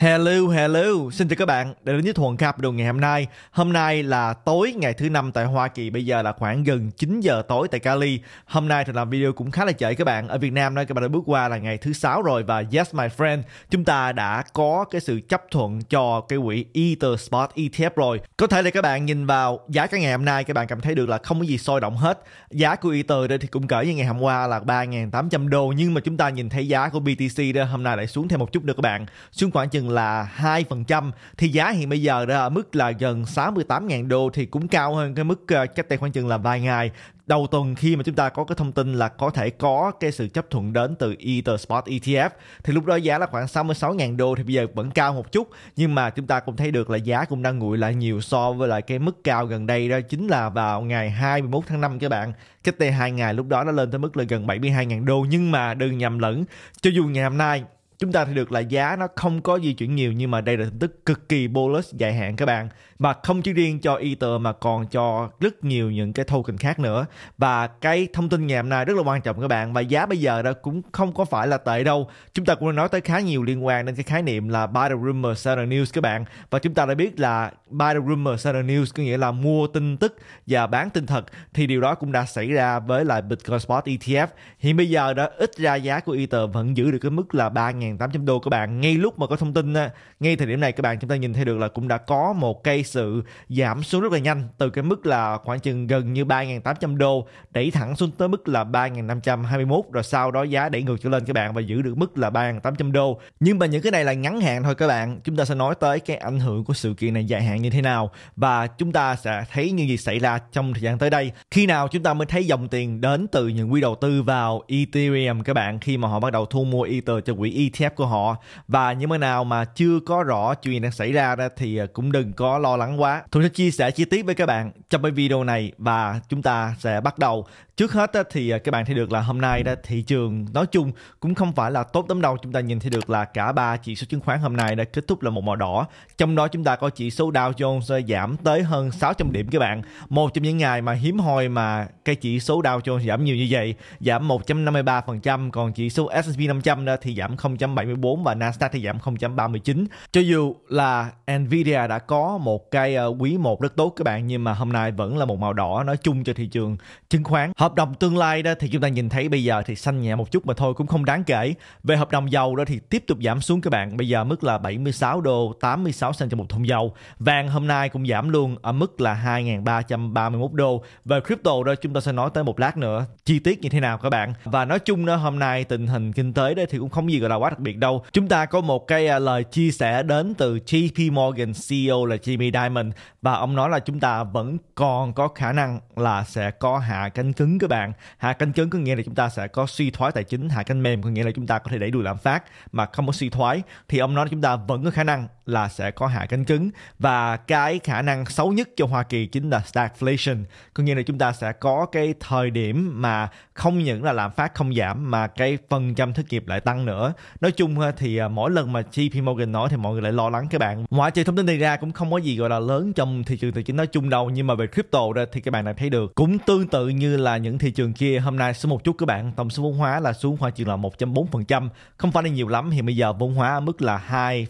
Hello, hello, xin chào các bạn đã đến với cap Capital ngày hôm nay. Hôm nay là tối ngày thứ năm tại Hoa Kỳ, bây giờ là khoảng gần 9 giờ tối tại Cali. Hôm nay thì làm video cũng khá là chạy các bạn. Ở Việt Nam đó các bạn đã bước qua là ngày thứ sáu rồi và yes my friend, chúng ta đã có cái sự chấp thuận cho cái quỹ Ether Spot ETF rồi. Có thể là các bạn nhìn vào giá cả ngày hôm nay các bạn cảm thấy được là không có gì sôi động hết. Giá của Ether đây thì cũng cỡ như ngày hôm qua là 3.800 đô nhưng mà chúng ta nhìn thấy giá của BTC đó hôm nay lại xuống thêm một chút nữa các bạn. Xuống khoảng chừng gần là 2% thì giá hiện bây giờ đã ở mức là gần 68.000 đô thì cũng cao hơn cái mức ờ, cách đây khoảng chừng là vài ngày đầu tuần khi mà chúng ta có cái thông tin là có thể có cái sự chấp thuận đến từ Ether Spot e ETF thì lúc đó giá là khoảng 66.000 đô thì bây giờ vẫn cao một chút nhưng mà chúng ta cũng thấy được là giá cũng đang nguội lại nhiều so với lại cái mức cao gần đây đó chính là vào ngày 21 tháng 5 các bạn cách đây hai ngày lúc đó nó lên tới mức là gần 72.000 đô nhưng mà đừng nhầm lẫn cho dù ngày hôm nay chúng ta thì được là giá nó không có di chuyển nhiều nhưng mà đây là tin tức cực kỳ bullish dài hạn các bạn mà không chỉ riêng cho Ether mà còn cho rất nhiều những cái token khác nữa và cái thông tin ngày hôm nay rất là quan trọng các bạn và giá bây giờ đó cũng không có phải là tệ đâu chúng ta cũng đã nói tới khá nhiều liên quan đến cái khái niệm là buy the rumor sell the news các bạn và chúng ta đã biết là buy the rumor sell the news có nghĩa là mua tin tức và bán tin thật thì điều đó cũng đã xảy ra với lại Bitcoin Spot ETF hiện bây giờ đó ít ra giá của Ether vẫn giữ được cái mức là 3 ngàn 1.800 đô các bạn ngay lúc mà có thông tin ngay thời điểm này các bạn chúng ta nhìn thấy được là cũng đã có một cái sự giảm xuống rất là nhanh từ cái mức là khoảng chừng gần như 3.800 đô đẩy thẳng xuống tới mức là 3.521 rồi sau đó giá đẩy ngược trở lên các bạn và giữ được mức là 3.800 đô nhưng mà những cái này là ngắn hạn thôi các bạn chúng ta sẽ nói tới cái ảnh hưởng của sự kiện này dài hạn như thế nào và chúng ta sẽ thấy những gì xảy ra trong thời gian tới đây khi nào chúng ta mới thấy dòng tiền đến từ những quỹ đầu tư vào Ethereum các bạn khi mà họ bắt đầu thu mua Ether cho quỹ ETH thép của họ và những nơi nào mà chưa có rõ chuyện gì đang xảy ra đó thì à, cũng đừng có lo lắng quá Tôi sẽ chia sẻ chi tiết với các bạn trong cái video này và chúng ta sẽ bắt đầu trước hết thì à, các bạn thấy được là hôm nay thị trường nói chung cũng không phải là tốt lắm đầu chúng ta nhìn thấy được là cả ba chỉ số chứng khoán hôm nay đã kết thúc là một màu đỏ trong đó chúng ta có chỉ số Dow Jones giảm tới hơn 600 điểm các bạn một trong những ngày mà hiếm hoi mà cái chỉ số Dow Jones giảm nhiều như vậy giảm 153% còn chỉ số S&P 500 thì giảm 0.74 và Nasdaq thì giảm 0.39 cho dù là Nvidia đã có một cái à, quý một rất tốt các bạn nhưng mà hôm nay vẫn là một màu đỏ nói chung cho thị trường chứng khoán hợp đồng tương lai đó thì chúng ta nhìn thấy bây giờ thì xanh nhẹ một chút mà thôi cũng không đáng kể. Về hợp đồng dầu đó thì tiếp tục giảm xuống các bạn. Bây giờ mức là 76 đô 86 cent cho một thùng dầu. Vàng hôm nay cũng giảm luôn ở mức là 2.331 đô. Về crypto đó chúng ta sẽ nói tới một lát nữa chi tiết như thế nào các bạn. Và nói chung đó hôm nay tình hình kinh tế đó thì cũng không gì gọi là quá đặc biệt đâu. Chúng ta có một cái à, lời chia sẻ đến từ JP Morgan CEO là Jimmy Diamond và ông nói là chúng ta vẫn còn có khả năng là sẽ có hạ cánh cứng các bạn hạ cánh cứng có nghĩa là chúng ta sẽ có suy thoái tài chính hạ cánh mềm có nghĩa là chúng ta có thể đẩy lùi lạm phát mà không có suy thoái thì ông nói chúng ta vẫn có khả năng là sẽ có hạ cánh cứng và cái khả năng xấu nhất cho Hoa Kỳ chính là stagflation có nghĩa là chúng ta sẽ có cái thời điểm mà không những là lạm phát không giảm mà cái phần trăm thất nghiệp lại tăng nữa nói chung ờ, thì ờ, mỗi lần mà JP Morgan nói thì mọi người lại lo lắng các bạn ngoại trừ thông tin này ra cũng không có gì gọi là lớn trong thị trường tài chính nói chung đâu nhưng mà về crypto ra thì các bạn đã thấy được cũng tương tự như là những thị trường kia hôm nay số một chút các bạn tổng số vốn hóa là xuống khoảng chừng là 1.4% không phải là nhiều lắm hiện bây giờ vốn hóa ở mức là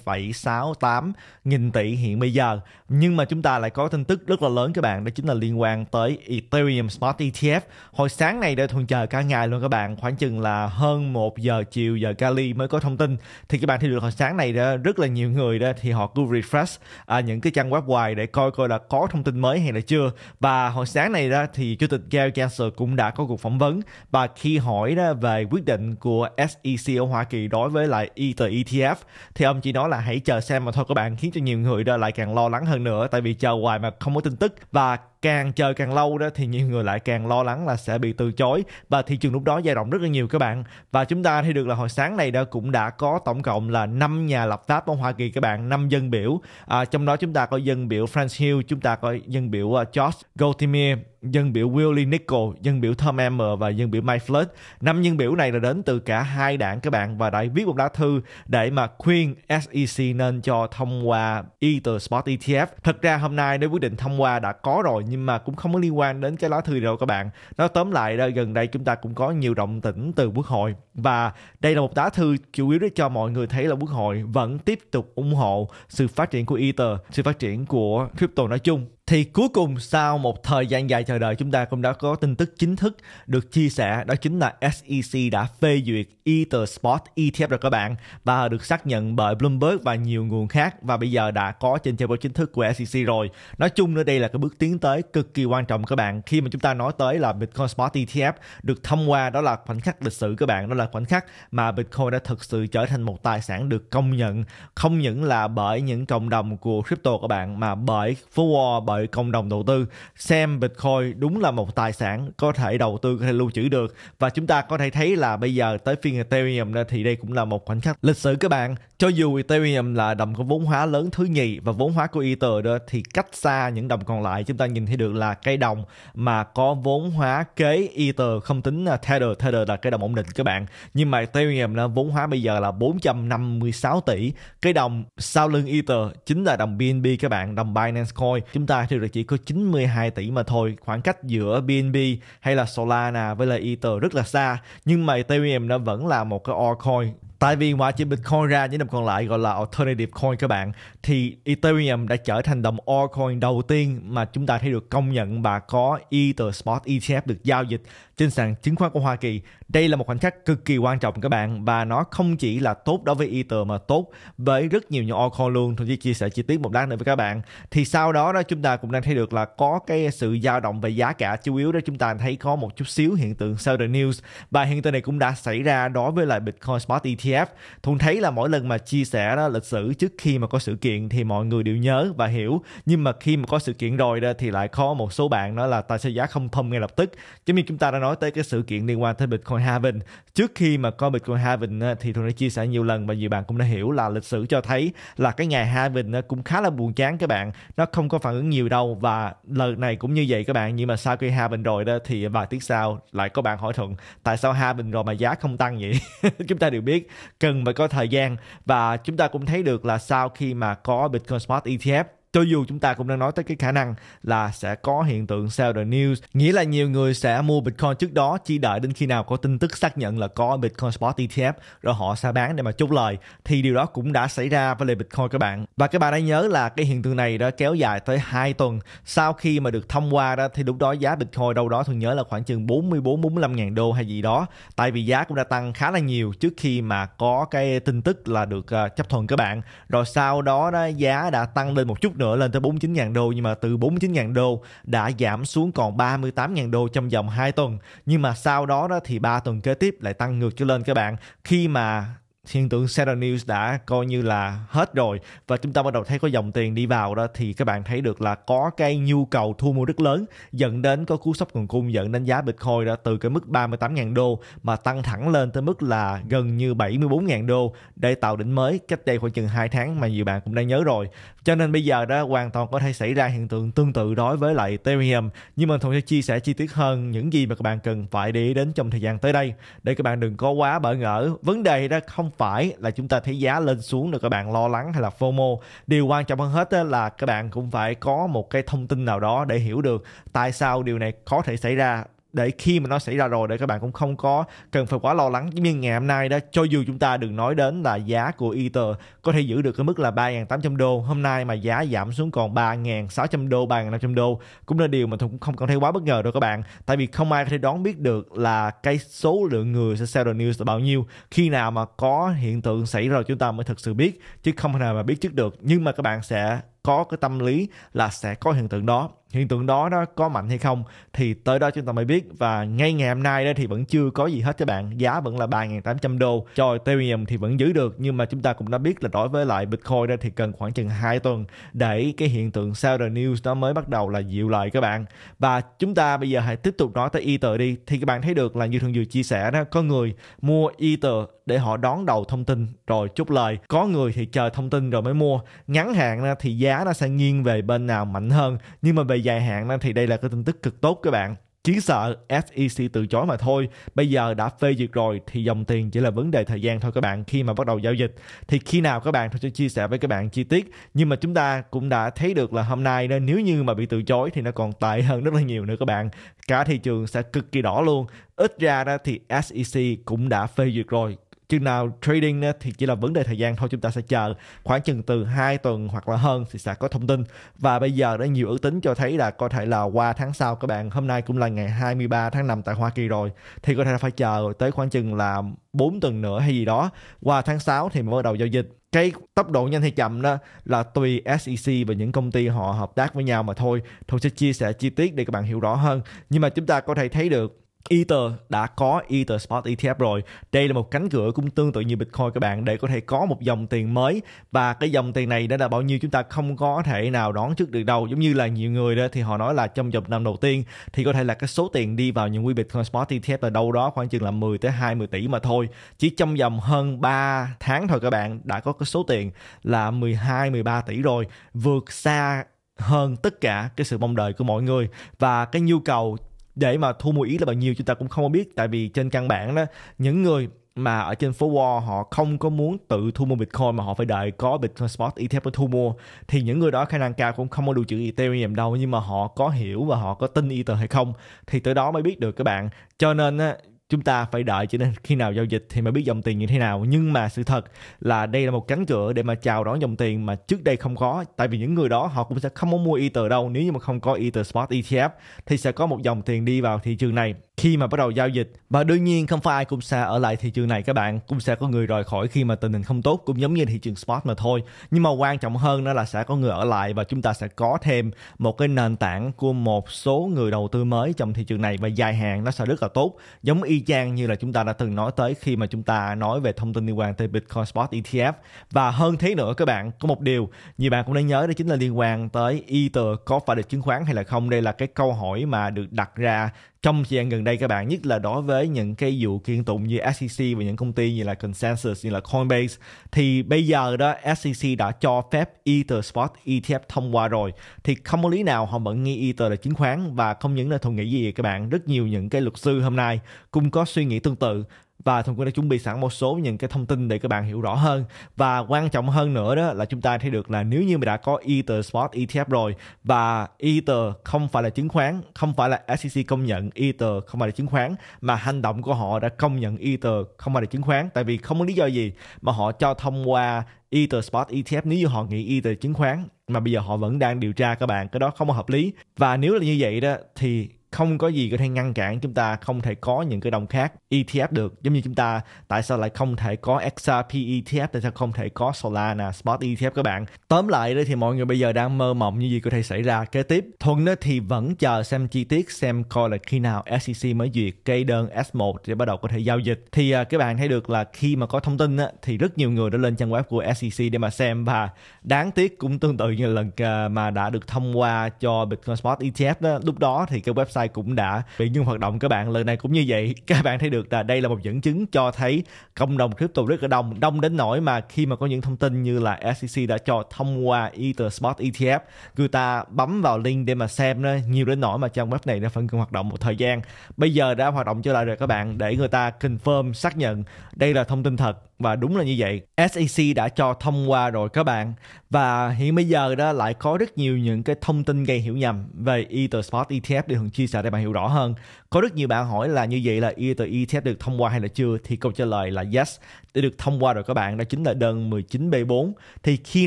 2,68 nghìn tỷ hiện bây giờ nhưng mà chúng ta lại có tin tức rất là lớn các bạn đó chính là liên quan tới Ethereum Spot ETF hồi sáng này đã thuần chờ cả ngày luôn các bạn khoảng chừng là hơn 1 giờ chiều giờ Cali mới có thông tin thì các bạn thấy được hồi sáng này đó rất là nhiều người đó thì họ cứ refresh à, những cái trang web ngoài để coi coi là có thông tin mới hay là chưa và hồi sáng này đó thì chủ tịch Gary Gensler cũng đã có cuộc phỏng vấn và khi hỏi đó về quyết định của SEC ở Hoa Kỳ đối với lại Ether ETF thì ông chỉ nói là hãy chờ xem mà thôi các bạn khiến cho nhiều người đó lại càng lo lắng hơn nữa tại vì chờ hoài mà không có tin tức và càng chờ càng lâu đó thì nhiều người lại càng lo lắng là sẽ bị từ chối và thị trường lúc đó dao động rất là nhiều các bạn và chúng ta thì được là hồi sáng này đã cũng đã có tổng cộng là 5 nhà lập pháp ở Hoa Kỳ các bạn 5 dân biểu à, trong đó chúng ta có dân biểu Francis Hill chúng ta có dân biểu uh, George Gautier dân biểu Willie Nichol, dân biểu Tom M và dân biểu Mike Flood. Năm dân biểu này là đến từ cả hai đảng các bạn và đã viết một lá thư để mà khuyên SEC nên cho thông qua Ether Spot ETF. Thật ra hôm nay nếu quyết định thông qua đã có rồi nhưng mà cũng không có liên quan đến cái lá thư đâu các bạn nó tóm lại đây gần đây chúng ta cũng có nhiều động tĩnh từ quốc hội và đây là một lá thư chủ yếu để cho mọi người thấy là quốc hội vẫn tiếp tục ủng hộ sự phát triển của Ether sự phát triển của crypto nói chung thì cuối cùng sau một thời gian dài chờ đợi chúng ta cũng đã có tin tức chính thức được chia sẻ đó chính là SEC đã phê duyệt Ether ETF rồi các bạn và được xác nhận bởi Bloomberg và nhiều nguồn khác và bây giờ đã có trên trang web chính thức của SEC rồi nói chung nữa đây là cái bước tiến tới cực kỳ quan trọng các bạn khi mà chúng ta nói tới là Bitcoin Spot ETF được thông qua đó là khoảnh khắc lịch sử các bạn đó là khoảnh khắc mà Bitcoin đã thực sự trở thành một tài sản được công nhận không những là bởi những cộng đồng của crypto các bạn mà bởi phố bởi lợi cộng đồng đầu tư xem Bitcoin đúng là một tài sản có thể đầu tư có thể lưu trữ được và chúng ta có thể thấy là bây giờ tới phiên Ethereum thì đây cũng là một khoảnh khắc lịch sử các bạn cho dù Ethereum là đồng có vốn hóa lớn thứ nhì và vốn hóa của Ether đó thì cách xa những đồng còn lại chúng ta nhìn thấy được là cây đồng mà có vốn hóa kế Ether không tính Tether Tether là cây đồng ổn định các bạn nhưng mà Ethereum nó vốn hóa bây giờ là 456 tỷ cây đồng sau lưng Ether chính là đồng BNB các bạn đồng Binance Coin chúng ta thì được chỉ có 92 tỷ mà thôi. Khoảng cách giữa BNB hay là Solana với là Ether rất là xa. Nhưng mà Ethereum nó vẫn là một cái altcoin Tại vì ngoài chỉ Bitcoin ra những đồng còn lại gọi là alternative coin các bạn thì Ethereum đã trở thành đồng altcoin đầu tiên mà chúng ta thấy được công nhận và có Ether Spot ETF được giao dịch trên sàn chứng khoán của Hoa Kỳ. Đây là một khoảnh khắc cực kỳ quan trọng các bạn và nó không chỉ là tốt đối với Ether mà tốt với rất nhiều những altcoin luôn. Thôi chia sẻ chi tiết một lát nữa với các bạn. Thì sau đó đó chúng ta cũng đang thấy được là có cái sự dao động về giá cả chủ yếu đó chúng ta thấy có một chút xíu hiện tượng sell the News và hiện tượng này cũng đã xảy ra đối với lại Bitcoin Spot ETF. Thuận thấy là mỗi lần mà chia sẻ đó lịch sử trước khi mà có sự kiện thì mọi người đều nhớ và hiểu nhưng mà khi mà có sự kiện rồi đó thì lại có một số bạn đó là tài trợ giá không thâm ngay lập tức. Giống như chúng ta đã nói nói tới cái sự kiện liên quan tới Bitcoin halving trước khi mà có Bitcoin halving thì tôi đã chia sẻ nhiều lần và nhiều bạn cũng đã hiểu là lịch sử cho thấy là cái ngày halving cũng khá là buồn chán các bạn nó không có phản ứng nhiều đâu và lần này cũng như vậy các bạn nhưng mà sau khi halving rồi đó thì vài tiếng sau lại có bạn hỏi thuận tại sao halving rồi mà giá không tăng vậy chúng ta đều biết cần phải có thời gian và chúng ta cũng thấy được là sau khi mà có Bitcoin Smart ETF cho dù chúng ta cũng đang nói tới cái khả năng là sẽ có hiện tượng sell the news nghĩa là nhiều người sẽ mua bitcoin trước đó chỉ đợi đến khi nào có tin tức xác nhận là có bitcoin spot ETF rồi họ sẽ bán để mà chốt lời thì điều đó cũng đã xảy ra với lại bitcoin các bạn và các bạn đã nhớ là cái hiện tượng này đã kéo dài tới 2 tuần sau khi mà được thông qua đó thì lúc đó giá bitcoin đâu đó thường nhớ là khoảng chừng 44 45 ngàn đô hay gì đó tại vì giá cũng đã tăng khá là nhiều trước khi mà có cái tin tức là được à, chấp thuận các bạn rồi sau đó, đó giá đã tăng lên một chút nữa lên tới 49.000 đô nhưng mà từ 49.000 đô đã giảm xuống còn 38.000 đô trong vòng 2 tuần nhưng mà sau đó đó thì 3 tuần kế tiếp lại tăng ngược trở lên các bạn khi mà hiện tượng Shadow News đã coi như là hết rồi và chúng ta bắt đầu thấy có dòng tiền đi vào đó thì các bạn thấy được là có cái nhu cầu thu mua rất lớn dẫn đến có cú sốc nguồn cung dẫn đến giá Bitcoin đó từ cái mức 38.000 đô mà tăng thẳng lên tới mức là gần như 74.000 đô để tạo đỉnh mới cách đây khoảng chừng 2 tháng mà nhiều bạn cũng đang nhớ rồi. Cho nên bây giờ đó hoàn toàn có thể xảy ra hiện tượng tương tự đối với lại Ethereum nhưng mà Thuận sẽ chia sẻ chi tiết hơn những gì mà các bạn cần phải để ý đến trong thời gian tới đây để các bạn đừng có quá bỡ ngỡ. Vấn đề đó không phải là chúng ta thấy giá lên xuống được các bạn lo lắng hay là FOMO điều quan trọng hơn hết là các bạn cũng phải có một cái thông tin nào đó để hiểu được tại sao điều này có thể xảy ra để khi mà nó xảy ra rồi để các bạn cũng không có cần phải quá lo lắng giống như ngày hôm nay đó cho dù chúng ta đừng nói đến là giá của Ether có thể giữ được cái mức là 3.800 đô hôm nay mà giá giảm xuống còn 3.600 đô 3.500 đô cũng là điều mà tôi cũng không cảm thấy quá bất ngờ đâu các bạn tại vì không ai có thể đoán biết được là cái số lượng người sẽ sell the news là bao nhiêu khi nào mà có hiện tượng xảy ra rồi chúng ta mới thực sự biết chứ không thể nào mà biết trước được nhưng mà các bạn sẽ có cái tâm lý là sẽ có hiện tượng đó hiện tượng đó nó có mạnh hay không thì tới đó chúng ta mới biết và ngay ngày hôm nay đó thì vẫn chưa có gì hết các bạn giá vẫn là 3.800 đô cho Ethereum thì vẫn giữ được nhưng mà chúng ta cũng đã biết là đối với lại Bitcoin đó thì cần khoảng chừng 2 tuần để cái hiện tượng sell the News nó mới bắt đầu là dịu lại các bạn và chúng ta bây giờ hãy tiếp tục nói tới Ether đi thì các bạn thấy được là như thường vừa chia sẻ đó có người mua Ether để họ đón đầu thông tin rồi chút lời có người thì chờ thông tin rồi mới mua ngắn hạn thì giá nó sẽ nghiêng về bên nào mạnh hơn nhưng mà về dài hạn thì đây là cái tin tức cực tốt các bạn. Chỉ sợ SEC từ chối mà thôi, bây giờ đã phê duyệt rồi thì dòng tiền chỉ là vấn đề thời gian thôi các bạn khi mà bắt đầu giao dịch. Thì khi nào các bạn tôi sẽ chia sẻ với các bạn chi tiết, nhưng mà chúng ta cũng đã thấy được là hôm nay nên nếu như mà bị từ chối thì nó còn tệ hơn rất là nhiều nữa các bạn. Cả thị trường sẽ cực kỳ đỏ luôn. Ít ra đó thì SEC cũng đã phê duyệt rồi, chừng nào trading thì chỉ là vấn đề thời gian thôi chúng ta sẽ chờ khoảng chừng từ 2 tuần hoặc là hơn thì sẽ có thông tin và bây giờ đã nhiều ước tính cho thấy là có thể là qua tháng sau các bạn hôm nay cũng là ngày 23 tháng 5 tại Hoa Kỳ rồi thì có thể là phải chờ tới khoảng chừng là 4 tuần nữa hay gì đó qua tháng 6 thì mới bắt đầu giao dịch cái tốc độ nhanh hay chậm đó là tùy SEC và những công ty họ hợp tác với nhau mà thôi. Tôi sẽ chia sẻ chi tiết để các bạn hiểu rõ hơn. Nhưng mà chúng ta có thể thấy được Ether đã có Ether Spot ETF rồi. Đây là một cánh cửa cũng tương tự như Bitcoin các bạn để có thể có một dòng tiền mới và cái dòng tiền này đã là bao nhiêu chúng ta không có thể nào đoán trước được đâu. Giống như là nhiều người đó thì họ nói là trong vòng năm đầu tiên thì có thể là cái số tiền đi vào những quỹ Bitcoin Spot ETF là đâu đó khoảng chừng là 10 tới 20 tỷ mà thôi. Chỉ trong vòng hơn 3 tháng thôi các bạn đã có cái số tiền là 12 13 tỷ rồi, vượt xa hơn tất cả cái sự mong đợi của mọi người và cái nhu cầu để mà thu mua ý là bao nhiêu chúng ta cũng không biết tại vì trên căn bản đó những người mà ở trên phố Wall họ không có muốn tự thu mua Bitcoin mà họ phải đợi có Bitcoin Spot ETF mới thu mua thì những người đó khả năng cao cũng không có đủ chữ Ethereum đâu nhưng mà họ có hiểu và họ có tin Ether hay không thì tới đó mới biết được các bạn cho nên á, chúng ta phải đợi cho nên khi nào giao dịch thì mới biết dòng tiền như thế nào nhưng mà sự thật là đây là một cánh cửa để mà chào đón dòng tiền mà trước đây không có tại vì những người đó họ cũng sẽ không muốn mua ether đâu nếu như mà không có ether spot etf thì sẽ có một dòng tiền đi vào thị trường này khi mà bắt đầu giao dịch và đương nhiên không phải ai cũng sẽ ở lại thị trường này các bạn cũng sẽ có người rời khỏi khi mà tình hình không tốt cũng giống như thị trường spot mà thôi nhưng mà quan trọng hơn đó là sẽ có người ở lại và chúng ta sẽ có thêm một cái nền tảng của một số người đầu tư mới trong thị trường này và dài hạn nó sẽ rất là tốt giống y chang như là chúng ta đã từng nói tới khi mà chúng ta nói về thông tin liên quan tới Bitcoin Spot ETF và hơn thế nữa các bạn có một điều nhiều bạn cũng nên nhớ đó chính là liên quan tới ý có phải được chứng khoán hay là không đây là cái câu hỏi mà được đặt ra trong thời gian gần đây các bạn nhất là đối với những cái vụ kiện tụng như SEC và những công ty như là Consensus như là Coinbase thì bây giờ đó SEC đã cho phép Ether Spot ETF thông qua rồi thì không có lý nào họ vẫn nghi Ether là chứng khoán và không những là thùng nghĩ gì các bạn rất nhiều những cái luật sư hôm nay cũng có suy nghĩ tương tự và Thuần Quân đã chuẩn bị sẵn một số những cái thông tin để các bạn hiểu rõ hơn và quan trọng hơn nữa đó là chúng ta thấy được là nếu như mình đã có Ether Spot ETF rồi và Ether không phải là chứng khoán không phải là SEC công nhận Ether không phải là chứng khoán mà hành động của họ đã công nhận Ether không phải là chứng khoán tại vì không có lý do gì mà họ cho thông qua Ether Spot ETF nếu như họ nghĩ Ether chứng khoán mà bây giờ họ vẫn đang điều tra các bạn cái đó không hợp lý và nếu là như vậy đó thì không có gì có thể ngăn cản chúng ta không thể có những cái đồng khác ETF được giống như chúng ta tại sao lại không thể có XRP ETF tại sao không thể có Solana Spot ETF các bạn tóm lại đây thì mọi người bây giờ đang mơ mộng như gì có thể xảy ra kế tiếp Thuận đó thì vẫn chờ xem chi tiết xem coi là khi nào SEC mới duyệt cây đơn S1 để bắt đầu có thể giao dịch thì uh, các bạn thấy được là khi mà có thông tin á, thì rất nhiều người đã lên trang web của SEC để mà xem và đáng tiếc cũng tương tự như lần à, mà đã được thông qua cho Bitcoin Spot ETF đó lúc đó thì cái website website cũng đã bị ngưng hoạt động các bạn lần này cũng như vậy các bạn thấy được là đây là một dẫn chứng cho thấy cộng đồng crypto rất là đông đông đến nỗi mà khi mà có những thông tin như là SEC đã cho thông qua Ether Spot e ETF người ta bấm vào link để mà xem đó nhiều đến nỗi mà trang web này đã phải ngừng hoạt động một thời gian bây giờ đã hoạt động trở lại rồi các bạn để người ta confirm xác nhận đây là thông tin thật và đúng là như vậy SEC đã cho thông qua rồi các bạn và hiện bây giờ đó lại có rất nhiều những cái thông tin gây hiểu nhầm về Ether Spot e ETF để thường chia sẻ để bạn hiểu rõ hơn có rất nhiều bạn hỏi là như vậy là Ether ETF được thông qua hay là chưa thì câu trả lời là yes đã được thông qua rồi các bạn đó chính là đơn 19B4 thì khi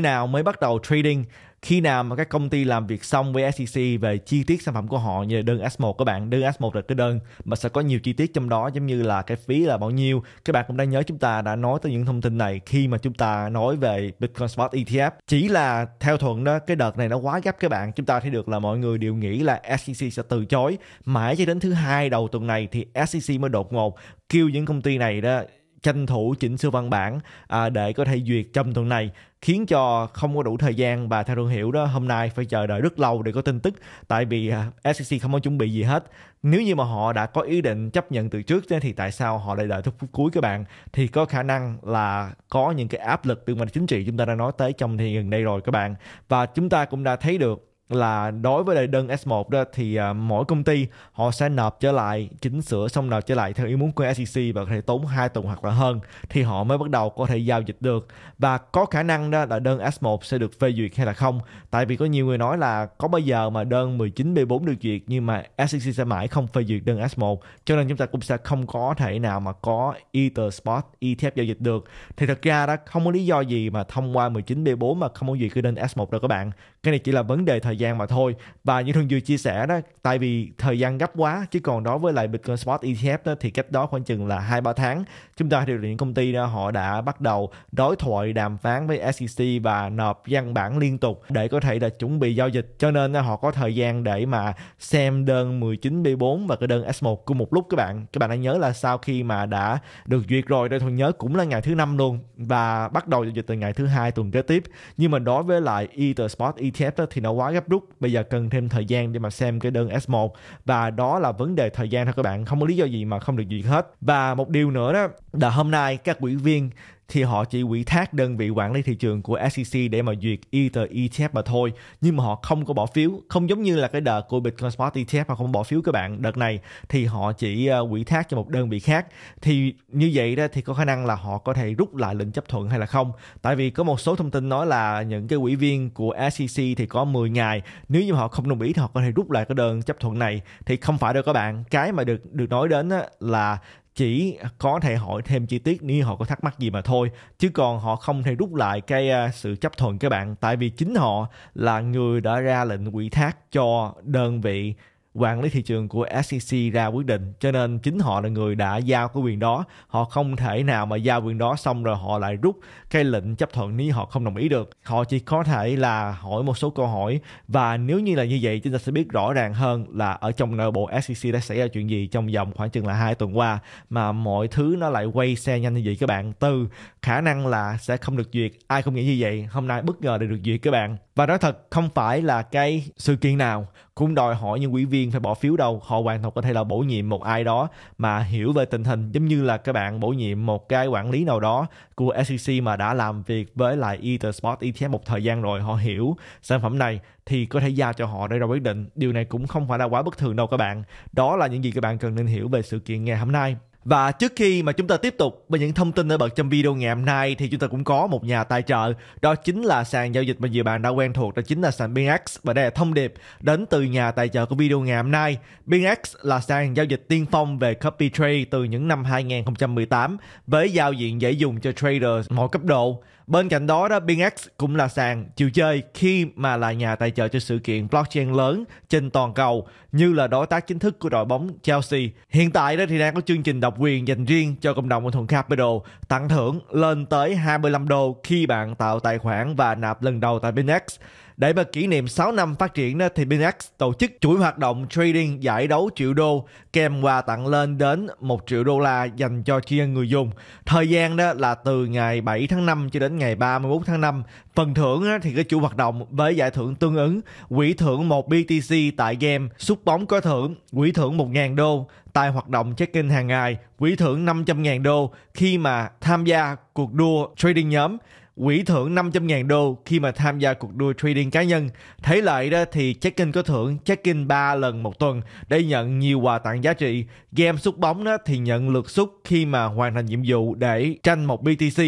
nào mới bắt đầu trading khi nào mà các công ty làm việc xong với SEC về chi tiết sản phẩm của họ như là đơn S1 các bạn đơn S1 là cái đơn mà sẽ có nhiều chi tiết trong đó giống như là cái phí là bao nhiêu các bạn cũng đang nhớ chúng ta đã nói tới những thông tin này khi mà chúng ta nói về Bitcoin Spot ETF chỉ là theo thuận đó cái đợt này nó quá gấp các bạn chúng ta thấy được là mọi người đều nghĩ là SEC sẽ từ chối mãi cho đến thứ hai đầu tuần này thì SEC mới đột ngột kêu những công ty này đó tranh thủ chỉnh sửa văn bản à, để có thể duyệt trong tuần này khiến cho không có đủ thời gian và theo thương hiểu đó hôm nay phải chờ đợi rất lâu để có tin tức tại vì à, SEC không có chuẩn bị gì hết nếu như mà họ đã có ý định chấp nhận từ trước thì tại sao họ lại đợi tới phút cuối các bạn thì có khả năng là có những cái áp lực từ mặt chính trị chúng ta đã nói tới trong thời gian gần đây rồi các bạn và chúng ta cũng đã thấy được là đối với đời đơn S1 đó thì uh, mỗi công ty họ sẽ nộp trở lại chỉnh sửa xong nộp trở lại theo ý muốn của SEC và có thể tốn 2 tuần hoặc là hơn thì họ mới bắt đầu có thể giao dịch được và có khả năng đó là đơn S1 sẽ được phê duyệt hay là không tại vì có nhiều người nói là có bao giờ mà đơn 19B4 được duyệt nhưng mà SEC sẽ mãi không phê duyệt đơn S1 cho nên chúng ta cũng sẽ không có thể nào mà có Ether Spot ETF giao dịch được thì thật ra đó không có lý do gì mà thông qua 19B4 mà không có duyệt cái đơn S1 đâu các bạn cái này chỉ là vấn đề thời gian mà thôi và như thường vừa chia sẻ đó tại vì thời gian gấp quá chứ còn đối với lại Bitcoin Spot ETF đó, thì cách đó khoảng chừng là hai ba tháng chúng ta đều những công ty đó họ đã bắt đầu đối thoại đàm phán với SEC và nộp văn bản liên tục để có thể là chuẩn bị giao dịch cho nên họ có thời gian để mà xem đơn 19B4 và cái đơn S1 cùng một lúc các bạn các bạn đã nhớ là sau khi mà đã được duyệt rồi đây thuần nhớ cũng là ngày thứ năm luôn và bắt đầu giao dịch từ ngày thứ hai tuần kế tiếp nhưng mà đối với lại Ether Spot ETF ETF đó thì nó quá gấp rút bây giờ cần thêm thời gian để mà xem cái đơn S1 và đó là vấn đề thời gian thôi các bạn không có lý do gì mà không được duyệt hết và một điều nữa đó là hôm nay các quỹ viên thì họ chỉ ủy thác đơn vị quản lý thị trường của SEC để mà duyệt Ether ETF mà thôi nhưng mà họ không có bỏ phiếu không giống như là cái đợt của Bitcoin Spot ETF mà không bỏ phiếu các bạn đợt này thì họ chỉ ờ, ủy thác cho một đơn vị khác thì như vậy đó thì có khả năng là họ có thể rút lại lệnh chấp thuận hay là không tại vì có một số thông tin nói là những cái ủy viên của SEC thì có 10 ngày nếu như họ không đồng ý thì họ có thể rút lại cái đơn chấp thuận này thì không phải đâu các bạn cái mà được được nói đến là chỉ có thể hỏi thêm chi tiết nếu họ có thắc mắc gì mà thôi chứ còn họ không thể rút lại cái à, sự chấp thuận các bạn tại vì chính họ là người đã ra lệnh ủy thác cho đơn vị quản lý thị trường của SEC ra quyết định cho nên chính họ là người đã giao cái quyền đó họ không thể nào mà giao quyền đó xong rồi họ lại rút cái lệnh chấp thuận nếu họ không đồng ý được họ chỉ có thể là hỏi một số câu hỏi và nếu như là như vậy chúng ta sẽ biết rõ ràng hơn là ở trong nội bộ SEC đã xảy ra chuyện gì trong vòng khoảng chừng là hai tuần qua mà mọi thứ nó lại quay xe nhanh như vậy các bạn từ khả năng là sẽ không được duyệt ai không nghĩ như vậy hôm nay bất ngờ để được duyệt các bạn và nói thật không phải là cái sự kiện nào cũng đòi hỏi những quỹ viên phải bỏ phiếu đâu họ hoàn toàn có thể là bổ nhiệm một ai đó mà hiểu về tình hình giống như là các bạn bổ nhiệm một cái quản lý nào đó của SEC mà đã làm việc với lại Etherspot ETF một thời gian rồi họ hiểu sản phẩm này thì có thể giao cho họ để ra quyết định điều này cũng không phải là quá bất thường đâu các bạn đó là những gì các bạn cần nên hiểu về sự kiện ngày hôm nay và trước khi mà chúng ta tiếp tục với những thông tin nổi bật trong video ngày hôm nay thì chúng ta cũng có một nhà tài trợ, đó chính là sàn giao dịch mà nhiều bạn đã quen thuộc, đó chính là sàn BNX và đây là thông điệp đến từ nhà tài trợ của video ngày hôm nay. BNX là sàn giao dịch tiên phong về copy trade từ những năm 2018 với giao diện dễ dùng cho trader mọi cấp độ. Bên cạnh đó đó Binance cũng là sàn chịu chơi khi mà là nhà tài trợ cho sự kiện blockchain lớn trên toàn cầu như là đối tác chính thức của đội bóng Chelsea. Hiện tại đó thì đang có chương trình độc quyền dành riêng cho cộng đồng của Thuận Capital tặng thưởng lên tới 25 đô khi bạn tạo tài khoản và nạp lần đầu tại Binance. Để mà kỷ niệm 6 năm phát triển thì binance tổ chức chuỗi hoạt động trading giải đấu triệu đô kèm quà tặng lên đến 1 triệu đô la dành cho chia người dùng. Thời gian đó là từ ngày 7 tháng 5 cho đến ngày 31 tháng 5. Phần thưởng thì cái chủ hoạt động với giải thưởng tương ứng quỹ thưởng 1 BTC tại game, xúc bóng có thưởng, quỹ thưởng 1.000 đô, tại hoạt động check-in hàng ngày, quỹ thưởng 500.000 đô khi mà tham gia cuộc đua trading nhóm quỹ thưởng 500.000 đô khi mà tham gia cuộc đua trading cá nhân. Thấy lợi đó thì check-in có thưởng check-in 3 lần một tuần để nhận nhiều quà tặng giá trị. Game xúc bóng đó thì nhận lượt xúc khi mà hoàn thành nhiệm vụ để tranh một BTC.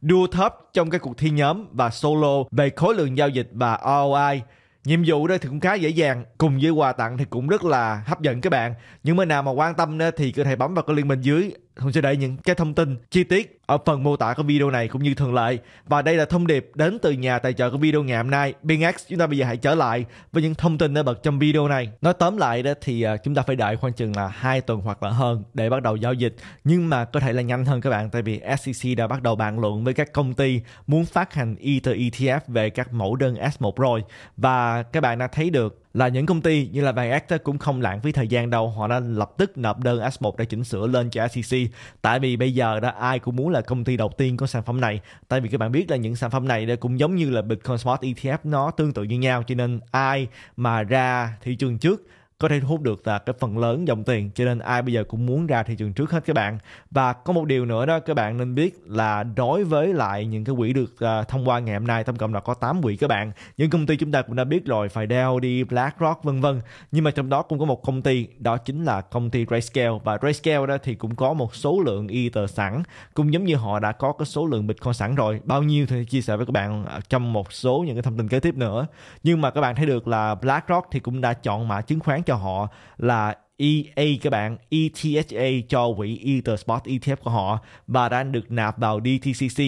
Đua thấp trong các cuộc thi nhóm và solo về khối lượng giao dịch và ROI. Nhiệm vụ đây thì cũng khá dễ dàng Cùng với quà tặng thì cũng rất là hấp dẫn các bạn Những bên nào mà quan tâm thì có thể bấm vào cái link bên dưới Hùng sẽ để những cái thông tin chi tiết ở phần mô tả của video này cũng như thường lệ. Và đây là thông điệp đến từ nhà tài trợ của video ngày hôm nay. BingX chúng ta bây giờ hãy trở lại với những thông tin nổi bật trong video này. Nói tóm lại đó thì à, chúng ta phải đợi khoảng chừng là hai tuần hoặc là hơn để bắt đầu giao dịch. Nhưng mà có thể là nhanh hơn các bạn tại vì SEC đã bắt đầu bàn luận với các công ty muốn phát hành Ether ETF về các mẫu đơn S1 rồi. Và các bạn đã thấy được là những công ty như là vàng Acta cũng không lãng phí thời gian đâu họ đã lập tức nộp đơn S1 để chỉnh sửa lên cho SEC tại vì bây giờ đã ai cũng muốn là công ty đầu tiên có sản phẩm này tại vì các bạn biết là những sản phẩm này cũng giống như là Bitcoin Smart ETF nó tương tự như nhau cho nên ai mà ra thị trường trước có thể thu hút được là cái phần lớn dòng tiền cho nên ai bây giờ cũng muốn ra thị trường trước hết các bạn và có một điều nữa đó các bạn nên biết là đối với lại những cái quỹ được uh, thông qua ngày hôm nay tổng cộng là có 8 quỹ các bạn những công ty chúng ta cũng đã biết rồi phải đeo đi BlackRock vân vân nhưng mà trong đó cũng có một công ty đó chính là công ty Grayscale và Grayscale đó thì cũng có một số lượng Ether sẵn cũng giống như họ đã có cái số lượng Bitcoin sẵn rồi bao nhiêu thì chia sẻ với các bạn à, trong một số những cái thông tin kế tiếp nữa nhưng mà các bạn thấy được là BlackRock thì cũng đã chọn mã chứng khoán cho họ là EA các bạn, ETHA cho quỹ Ether Spot ETF của họ và đang được nạp vào DTCC.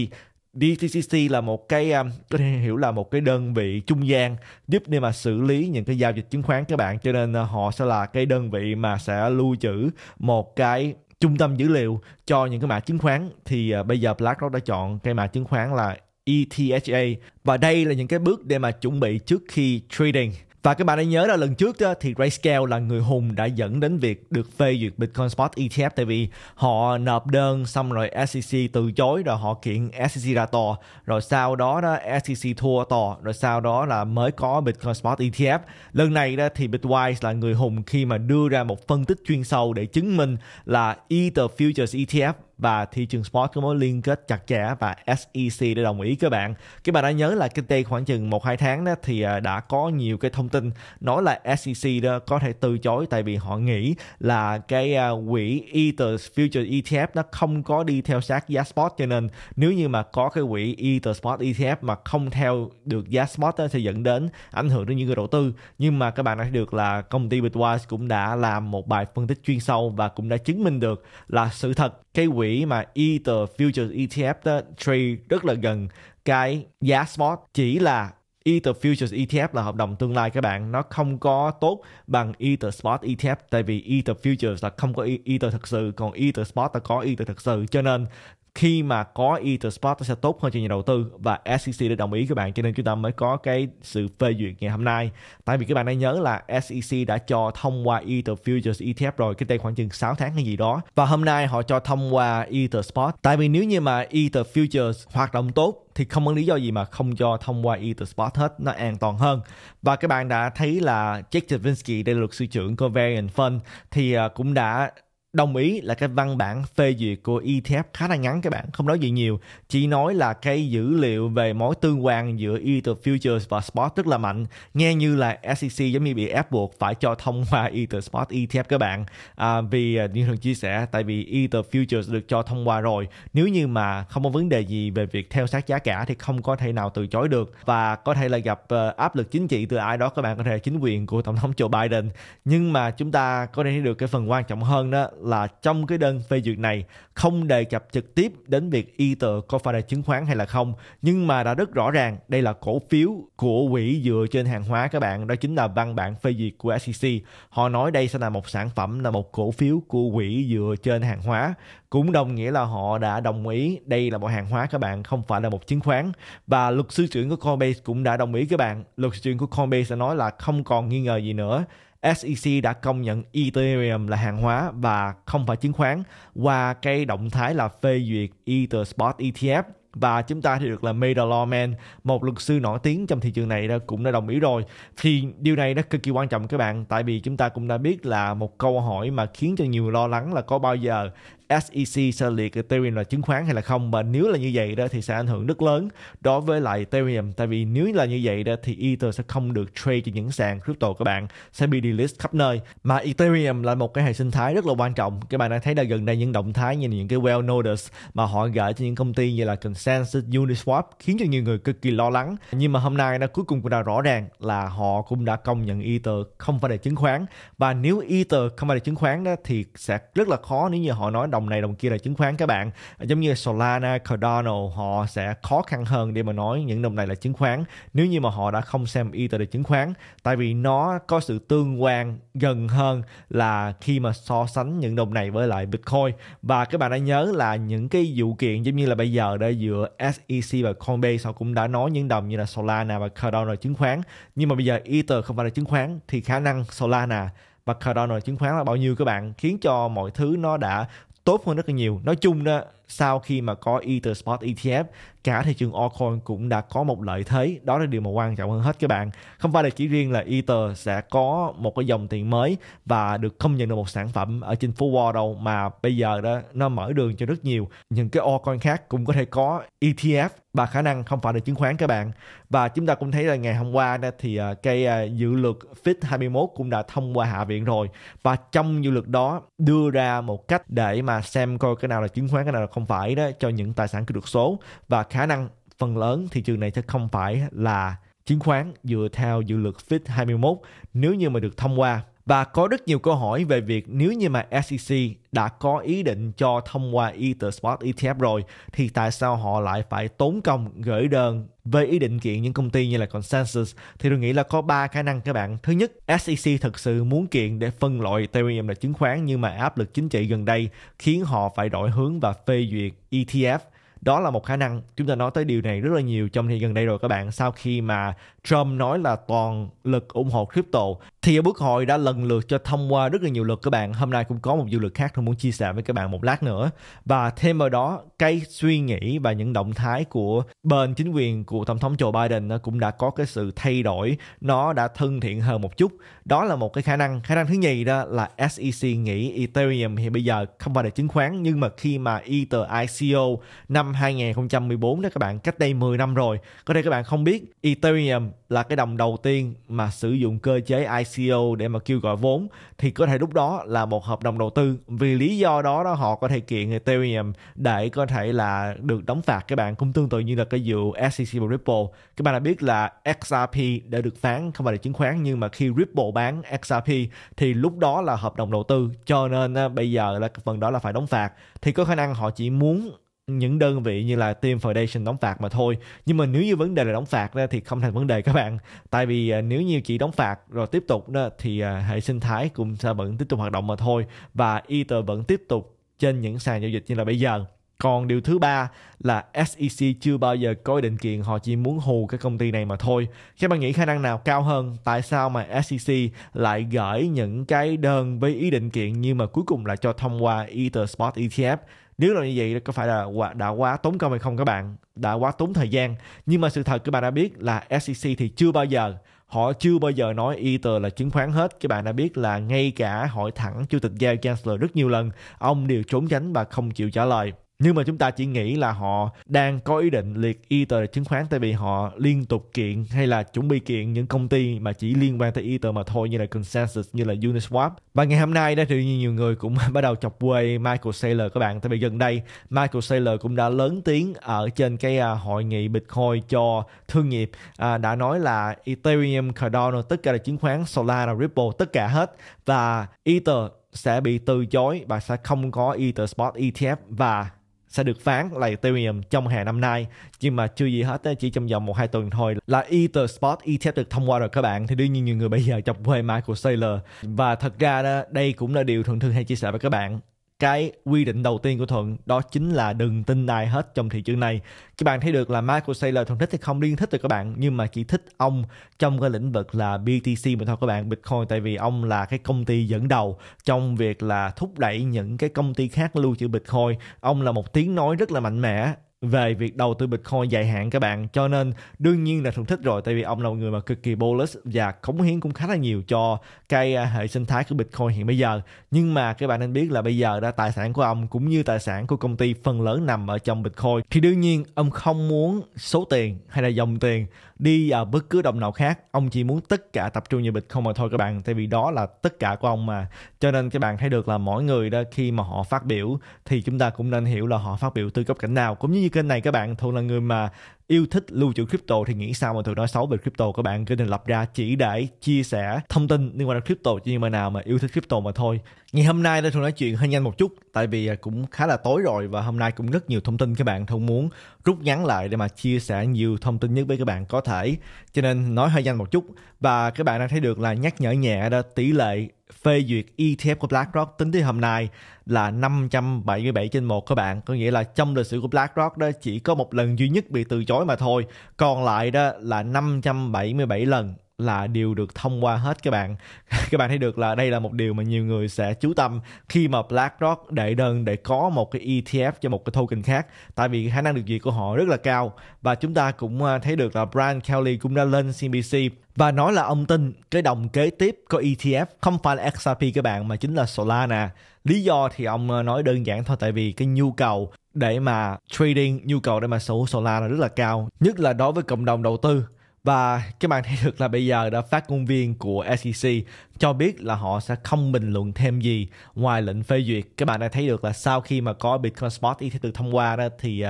DTCC là một cái um, có thể hiểu là một cái đơn vị trung gian giúp để mà xử lý những cái giao dịch chứng khoán các bạn cho nên ờ, họ sẽ là cái đơn vị mà sẽ lưu trữ một cái trung tâm dữ liệu cho những cái mã chứng khoán thì ờ, bây giờ BlackRock đã chọn cái mã chứng khoán là ETHA và đây là những cái bước để mà chuẩn bị trước khi trading và các bạn đã nhớ là lần trước đó, thì Grayscale là người hùng đã dẫn đến việc được phê duyệt Bitcoin Spot ETF tại vì họ nộp đơn xong rồi SEC từ chối rồi họ kiện SEC ra tòa rồi sau đó đó SEC thua tòa rồi sau đó là mới có Bitcoin Spot ETF. Lần này đó thì Bitwise là người hùng khi mà đưa ra một phân tích chuyên sâu để chứng minh là Ether Futures ETF và thị trường spot có mối liên kết chặt chẽ và SEC đã đồng ý các bạn. Các bạn đã nhớ là cách đây khoảng chừng 1-2 tháng đó thì à, đã có nhiều cái thông tin nói là SEC đó có thể từ chối tại vì họ nghĩ là cái à, quỹ Ether Future ETF nó không có đi theo sát giá spot cho nên nếu như mà có cái quỹ Ether Spot ETF mà không theo được giá spot đó, thì dẫn đến ảnh hưởng đến những người đầu tư nhưng mà các bạn đã thấy được là công ty Bitwise cũng đã làm một bài phân tích chuyên sâu và cũng đã chứng minh được là sự thật cái quỹ mà Ether Futures ETF đó trade rất là gần cái giá spot chỉ là Ether Futures ETF là hợp đồng tương lai các bạn nó không có tốt bằng Ether Spot ETF tại vì Ether Futures là không có e- Ether thật sự còn Ether Spot là có Ether thật sự cho nên khi mà có eTosport nó sẽ tốt hơn cho nhà đầu tư và SEC đã đồng ý các bạn cho nên chúng ta mới có cái sự phê duyệt ngày hôm nay tại vì các bạn đã nhớ là SEC đã cho thông qua Ether Futures ETF rồi cái đây khoảng chừng 6 tháng hay gì đó và hôm nay họ cho thông qua eTosport tại vì nếu như mà Ether Futures hoạt động tốt thì không có lý do gì mà không cho thông qua eTosport hết nó an toàn hơn và các bạn đã thấy là Jack Javinsky đây là luật sư trưởng của Variant Fund thì à, cũng đã đồng ý là cái văn bản phê duyệt của ETF khá là ngắn các bạn, không nói gì nhiều, chỉ nói là cái dữ liệu về mối tương quan giữa Ether Futures và Spot rất là mạnh, nghe như là SEC giống như bị ép buộc phải cho thông qua Ether Spot ETF các bạn, à, vì à, như thường chia sẻ, tại vì Ether Futures được cho thông qua rồi, nếu như mà không có vấn đề gì về việc theo sát giá cả thì không có thể nào từ chối được và có thể là gặp à, áp lực chính trị từ ai đó các bạn có thể là chính quyền của tổng thống Joe Biden, nhưng mà chúng ta có thể thấy được cái phần quan trọng hơn đó là trong cái đơn phê duyệt này không đề cập trực tiếp đến việc y tờ có phải là chứng khoán hay là không nhưng mà đã rất rõ ràng đây là cổ phiếu của quỹ dựa trên hàng hóa các bạn đó chính là văn bản phê duyệt của SEC họ nói đây sẽ là một sản phẩm là một cổ phiếu của quỹ dựa trên hàng hóa cũng đồng nghĩa là họ đã đồng ý đây là một hàng hóa các bạn không phải là một chứng khoán và luật sư trưởng của Coinbase cũng đã đồng ý các bạn luật sư trưởng của Coinbase sẽ nói là không còn nghi ngờ gì nữa SEC đã công nhận Ethereum là hàng hóa và không phải chứng khoán qua cái động thái là phê duyệt Ether Spot e ETF và chúng ta thì được là Major Lawman, một luật sư nổi tiếng trong thị trường này đã cũng đã đồng ý rồi. Thì điều này nó cực kỳ quan trọng các bạn, tại vì chúng ta cũng đã biết là một câu hỏi mà khiến cho nhiều người lo lắng là có bao giờ SEC sẽ liệt Ethereum là chứng khoán hay là không và nếu là như vậy đó thì sẽ ảnh hưởng rất lớn đối với lại Ethereum tại vì nếu là như vậy đó thì Ether sẽ không được trade trên những sàn crypto các bạn sẽ bị delist khắp nơi mà Ethereum là một cái hệ sinh thái rất là quan trọng các bạn đã thấy là gần đây những động thái như những cái well nodes mà họ gửi cho những công ty như là Consensus Uniswap khiến cho nhiều người cực kỳ lo lắng nhưng mà hôm nay nó cuối cùng cũng đã rõ ràng là họ cũng đã công nhận Ether không phải là chứng khoán và nếu Ether không phải là chứng khoán đó thì sẽ rất là khó nếu như họ nói động đồng này đồng kia là chứng khoán các bạn ờ, giống như Solana, Cardano họ sẽ khó khăn hơn để mà nói những đồng này là chứng khoán nếu như mà họ đã không xem Ether là chứng khoán tại vì nó có sự tương quan gần hơn là khi mà so sánh những đồng này với lại Bitcoin và các bạn đã nhớ là những cái vụ kiện giống như là bây giờ đã giữa SEC và Coinbase họ cũng đã nói những đồng như là Solana và Cardano là chứng khoán nhưng mà bây giờ Ether không phải là chứng khoán thì khả năng Solana và Cardano chứng khoán là bao nhiêu các bạn khiến cho mọi thứ nó đã tốt hơn rất là nhiều nói chung đó sau khi mà có Etherspot ETF cả thị trường altcoin cũng đã có một lợi thế đó là điều mà quan trọng hơn hết các bạn không phải là chỉ riêng là Ether sẽ có một cái dòng tiền mới và được công nhận được một sản phẩm ở trên phố Wall đâu mà bây giờ đó nó mở đường cho rất nhiều những cái altcoin khác cũng có thể có ETF và khả năng không phải là chứng khoán các bạn và chúng ta cũng thấy là ngày hôm qua đó thì à, cái à, dự luật FIT 21 cũng đã thông qua hạ viện rồi và trong dự luật đó đưa ra một cách để mà xem coi cái nào là chứng khoán cái nào là không không phải đó cho những tài sản kỹ thuật số và khả năng phần lớn thị trường này sẽ không phải là chứng khoán dựa theo dự luật FIT 21 nếu như mà được thông qua và có rất nhiều câu hỏi về việc nếu như mà SEC đã có ý định cho thông qua Ether Spot e ETF rồi thì tại sao họ lại phải tốn công gửi đơn về ý định kiện những công ty như là Consensus thì tôi nghĩ là có ba khả năng các bạn. Thứ nhất, SEC thực sự muốn kiện để phân loại Ethereum là chứng khoán nhưng mà áp lực chính trị gần đây khiến họ phải đổi hướng và phê duyệt ETF đó là một khả năng chúng ta nói tới điều này rất là nhiều trong thời gần đây rồi các bạn sau khi mà Trump nói là toàn lực ủng hộ crypto thì ở bước hội đã lần lượt cho thông qua rất là nhiều luật các bạn hôm nay cũng có một dự luật khác tôi muốn chia sẻ với các bạn một lát nữa và thêm vào đó cái suy nghĩ và những động thái của bên chính quyền của tổng thống Joe Biden cũng đã có cái sự thay đổi nó đã thân thiện hơn một chút đó là một cái khả năng khả năng thứ nhì đó là SEC nghĩ Ethereum hiện bây giờ không phải là chứng khoán nhưng mà khi mà Ether ICO năm 2014 đó các bạn cách đây 10 năm rồi có thể các bạn không biết Ethereum là cái đồng đầu tiên mà sử dụng cơ chế ICO để mà kêu gọi vốn thì có thể lúc đó là một hợp đồng đầu tư vì lý do đó đó họ có thể kiện Ethereum để có thể là được đóng phạt các bạn cũng tương tự như là cái vụ SEC và Ripple các bạn đã biết là XRP đã được phán không phải là chứng khoán nhưng mà khi Ripple bán XRP thì lúc đó là hợp đồng đầu tư cho nên bây giờ là phần đó là phải đóng phạt thì có khả năng họ chỉ muốn những đơn vị như là Team Foundation đóng phạt mà thôi nhưng mà nếu như vấn đề là đóng phạt ra thì không thành vấn đề các bạn tại vì à, nếu như chỉ đóng phạt rồi tiếp tục thì à, hệ sinh thái cũng sẽ vẫn tiếp tục hoạt động mà thôi và Ether vẫn tiếp tục trên những sàn giao dịch như là bây giờ còn điều thứ ba là SEC chưa bao giờ có ý định kiện họ chỉ muốn hù cái công ty này mà thôi. Các bạn nghĩ khả năng nào cao hơn tại sao mà SEC lại gửi những cái đơn với ý định kiện nhưng mà cuối cùng lại cho thông qua Ether Spot ETF nếu là như vậy có phải là đã quá tốn công hay không các bạn đã quá tốn thời gian nhưng mà sự thật các bạn đã biết là SEC thì chưa bao giờ họ chưa bao giờ nói Ether là chứng khoán hết các bạn đã biết là ngay cả hỏi thẳng chủ tịch Jay Chancellor rất nhiều lần ông đều trốn tránh và không chịu trả lời nhưng mà chúng ta chỉ nghĩ là họ đang có ý định liệt y tờ chứng khoán tại vì họ liên tục kiện hay là chuẩn bị kiện những công ty mà chỉ liên quan tới y tờ mà thôi như là consensus như là uniswap và ngày hôm nay đó thì nhiều người cũng bắt đầu chọc quê michael saylor các bạn tại vì gần đây michael saylor cũng đã lớn tiếng ở trên cái à, hội nghị bitcoin cho thương nghiệp à, đã nói là ethereum cardano tất cả là chứng khoán solana ripple tất cả hết và ether sẽ bị từ chối và sẽ không có ether spot etf và sẽ được phán là Ethereum trong hè năm nay nhưng mà chưa gì hết chỉ trong vòng một hai tuần thôi là Ether Spot e ETF được thông qua rồi các bạn thì đương nhiên nhiều người bây giờ chọc quê Michael Saylor và thật ra đó, đây cũng là điều thường thường hay chia sẻ với các bạn cái quy định đầu tiên của thuận đó chính là đừng tin ai hết trong thị trường này các bạn thấy được là michael saylor thuận thích thì không liên thích được các bạn nhưng mà chỉ thích ông trong cái lĩnh vực là btc mà thôi các bạn bitcoin tại vì ông là cái công ty dẫn đầu trong việc là thúc đẩy những cái công ty khác lưu trữ bitcoin ông là một tiếng nói rất là mạnh mẽ về việc đầu tư Bitcoin dài hạn các bạn cho nên đương nhiên là thưởng thích rồi tại vì ông là một người mà cực kỳ bullish và cống hiến cũng khá là nhiều cho cái à, hệ sinh thái của Bitcoin hiện bây giờ nhưng mà các bạn nên biết là bây giờ đã tài sản của ông cũng như tài sản của công ty phần lớn nằm ở trong Bitcoin thì đương nhiên ông không muốn số tiền hay là dòng tiền đi ở bất cứ đồng nào khác ông chỉ muốn tất cả tập trung vào bịch không mà thôi các bạn tại vì đó là tất cả của ông mà cho nên các bạn thấy được là mỗi người đó khi mà họ phát biểu thì chúng ta cũng nên hiểu là họ phát biểu từ góc cảnh nào cũng như kênh này các bạn thường là người mà yêu thích lưu trữ crypto thì nghĩ sao mà tôi nói xấu về crypto các bạn cứ nên lập ra chỉ để chia sẻ thông tin liên quan đến crypto cho nhưng mà nào mà yêu thích crypto mà thôi ngày hôm nay tôi thường nói chuyện hơi nhanh một chút tại vì cũng khá là tối rồi và hôm nay cũng rất nhiều thông tin các bạn thông muốn rút ngắn lại để mà chia sẻ nhiều thông tin nhất với các bạn có thể cho nên nói hơi nhanh một chút và các bạn đang thấy được là nhắc nhở nhẹ đó tỷ lệ phê duyệt ETF của BlackRock tính tới hôm nay là 577 trên một các bạn có nghĩa là trong lịch sử của BlackRock đó chỉ có một lần duy nhất bị từ chối mà thôi còn lại đó là 577 lần là đều được thông qua hết các bạn các bạn thấy được là đây là một điều mà nhiều người sẽ chú tâm khi mà BlackRock đệ đơn để có một cái ETF cho một cái token khác tại vì khả năng được duyệt của họ rất là cao và chúng ta cũng à, thấy được là Brian Kelly cũng đã lên CNBC và nói là ông tin cái đồng kế tiếp có ETF không phải là XRP các bạn mà chính là Solana lý do thì ông à, nói đơn giản thôi tại vì cái nhu cầu để mà trading nhu cầu để mà sở hữu là rất là cao nhất là đối với cộng đồng đầu tư và các bạn thấy được là bây giờ đã phát ngôn viên của SEC cho biết là họ sẽ không bình luận thêm gì ngoài lệnh phê duyệt. Các bạn đã thấy được là sau khi mà có Bitcoin Spot ETF được thông qua đó thì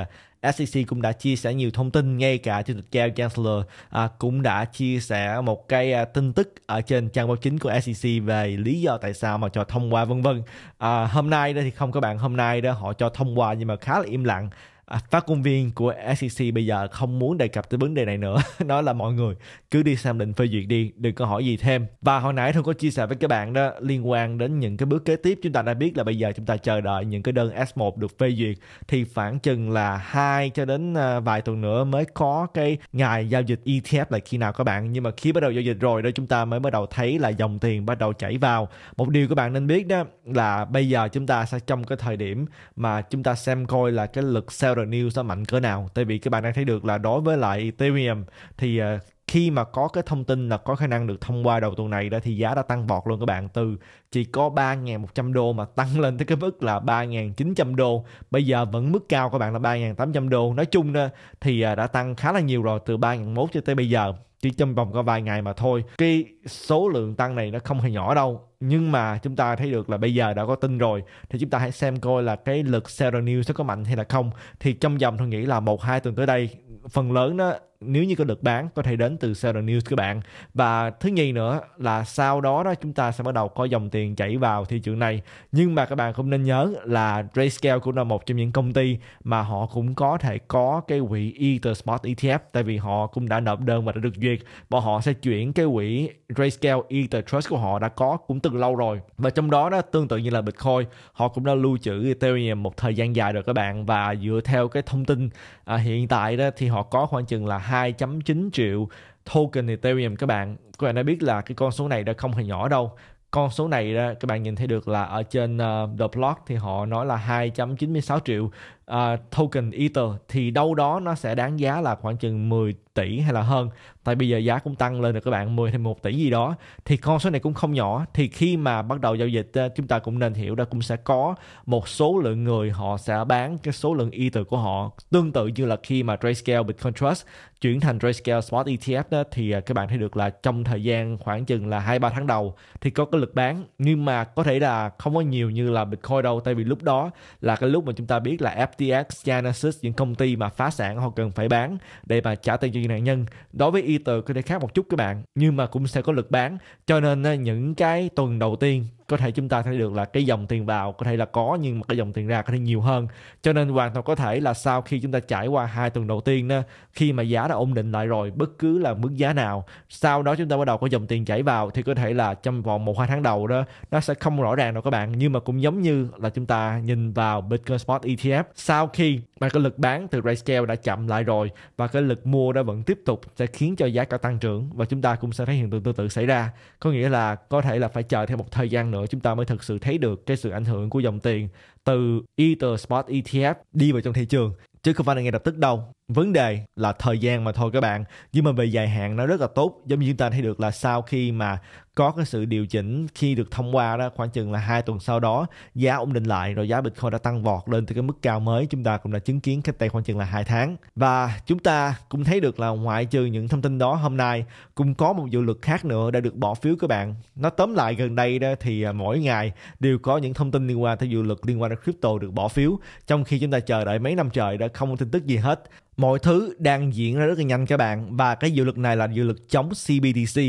à, SEC cũng đã chia sẻ nhiều thông tin ngay cả chủ tịch Gary Gensler à, cũng đã chia sẻ một cái à, tin tức ở trên trang báo chính của SEC về lý do tại sao mà cho thông qua vân vân à, hôm nay đó thì không các bạn hôm nay đó họ cho thông qua nhưng mà khá là im lặng À, phát ngôn viên của SEC bây giờ không muốn đề cập tới vấn đề này nữa nó là mọi người cứ đi xem định phê duyệt đi đừng có hỏi gì thêm và hồi nãy tôi có chia sẻ với các bạn đó liên quan đến những cái bước kế tiếp chúng ta đã biết là bây giờ chúng ta chờ đợi những cái đơn S1 được phê duyệt thì khoảng chừng là hai cho đến à, vài tuần nữa mới có cái ngày giao dịch ETF là khi nào các bạn nhưng mà khi bắt đầu giao dịch rồi đó chúng ta mới bắt đầu thấy là dòng tiền bắt đầu chảy vào một điều các bạn nên biết đó là bây giờ chúng ta sẽ trong cái thời điểm mà chúng ta xem coi là cái lực sell Powder News nó mạnh cỡ nào tại vì các bạn đang thấy được là đối với lại Ethereum thì ờ, khi mà có cái thông tin là có khả năng được thông qua đầu tuần này đó thì giá đã tăng vọt luôn các bạn từ chỉ có 3.100 đô mà tăng lên tới cái mức là 3.900 đô bây giờ vẫn mức cao các bạn là 3.800 đô nói chung đó, thì ờ, đã tăng khá là nhiều rồi từ 3.100 cho tới bây giờ chỉ trong vòng có vài ngày mà thôi cái số lượng tăng này nó không hề nhỏ đâu nhưng mà chúng ta thấy được là bây giờ đã có tin rồi thì chúng ta hãy xem coi là cái lực Sierra News nó có mạnh hay là không thì trong dòng tôi nghĩ là một hai tuần tới đây phần lớn nó nếu như có lực bán có thể đến từ seller news các bạn và thứ nhì nữa là sau đó đó chúng ta sẽ bắt đầu có dòng tiền chảy vào thị trường này nhưng mà các bạn không nên nhớ là RayScale cũng là một trong những công ty mà họ cũng có thể có cái quỹ Ether Spot ETF tại vì họ cũng đã nộp đơn và đã được duyệt và họ sẽ chuyển cái quỹ RayScale Ether Trust của họ đã có cũng từ lâu rồi và trong đó đó tương tự như là Bitcoin họ cũng đã lưu trữ Ethereum một thời gian dài rồi các bạn và dựa theo cái thông tin à, hiện tại đó thì họ có khoảng chừng là 2.9 triệu token Ethereum các bạn. Các bạn đã biết là cái con số này đã không hề nhỏ đâu. Con số này các bạn nhìn thấy được là ở trên uh, The Block thì họ nói là 2.96 triệu uh, token Ether thì đâu đó nó sẽ đáng giá là khoảng chừng 10 tỷ hay là hơn tại bây giờ giá cũng tăng lên rồi các bạn 10 hay 1 tỷ gì đó thì con số này cũng không nhỏ thì khi mà bắt đầu giao dịch à, chúng ta cũng nên hiểu là cũng sẽ có một số lượng người họ sẽ bán cái số lượng Ether của họ tương tự như là khi mà Grayscale Bitcoin Trust chuyển thành Grayscale Spot ETF đó, thì à, các bạn thấy được là trong thời gian khoảng chừng là 2-3 tháng đầu thì có cái lực bán nhưng mà có thể là không có nhiều như là Bitcoin đâu tại vì lúc đó là cái lúc mà chúng ta biết là FT FTX, Genesis những công ty mà phá sản họ cần phải bán để mà trả tiền cho những nạn nhân đối với Ether có thể khác một chút các bạn nhưng mà cũng sẽ có lực bán cho nên ờ, những cái tuần đầu tiên có thể chúng ta thấy được là cái dòng tiền vào có thể là có nhưng mà cái dòng tiền ra có thể nhiều hơn cho nên hoàn toàn có thể là sau khi chúng ta trải qua hai tuần đầu tiên đó, khi mà giá đã ổn định lại rồi bất cứ là mức giá nào sau đó chúng ta bắt đầu có dòng tiền chảy vào thì có thể là trong vòng một hai tháng đầu đó nó sẽ không rõ ràng đâu các bạn nhưng mà cũng giống như là chúng ta nhìn vào Bitcoin Spot ETF sau khi mà cái lực bán từ Grayscale đã chậm lại rồi và cái lực mua đã vẫn tiếp tục sẽ khiến cho giá cả tăng trưởng và chúng ta cũng sẽ thấy hiện tượng tương tự xảy ra có nghĩa là có thể là phải chờ thêm một thời gian nữa chúng ta mới thực sự thấy được cái sự ảnh hưởng của dòng tiền từ Ether Spot ETF đi vào trong thị trường chứ không phải là ngay lập tức đâu vấn đề là thời gian mà thôi các bạn nhưng mà về dài hạn nó rất là tốt giống như chúng ta thấy được là sau khi mà có cái sự điều chỉnh khi được thông qua đó khoảng chừng là hai tuần sau đó giá ổn định lại rồi giá Bitcoin đã tăng vọt lên từ cái mức cao mới chúng ta cũng đã chứng kiến cách đây khoảng chừng là hai tháng và chúng ta cũng thấy được là ngoại trừ những thông tin đó hôm nay cũng có một dự luật khác nữa đã được bỏ phiếu các bạn nó tóm lại gần đây đó thì à, mỗi ngày đều có những thông tin liên quan tới dự luật liên quan đến crypto được bỏ phiếu trong khi chúng ta chờ đợi mấy năm trời đã không tin tức gì hết Mọi thứ đang diễn ra rất là nhanh các bạn và cái dự luật này là dự luật chống CBDC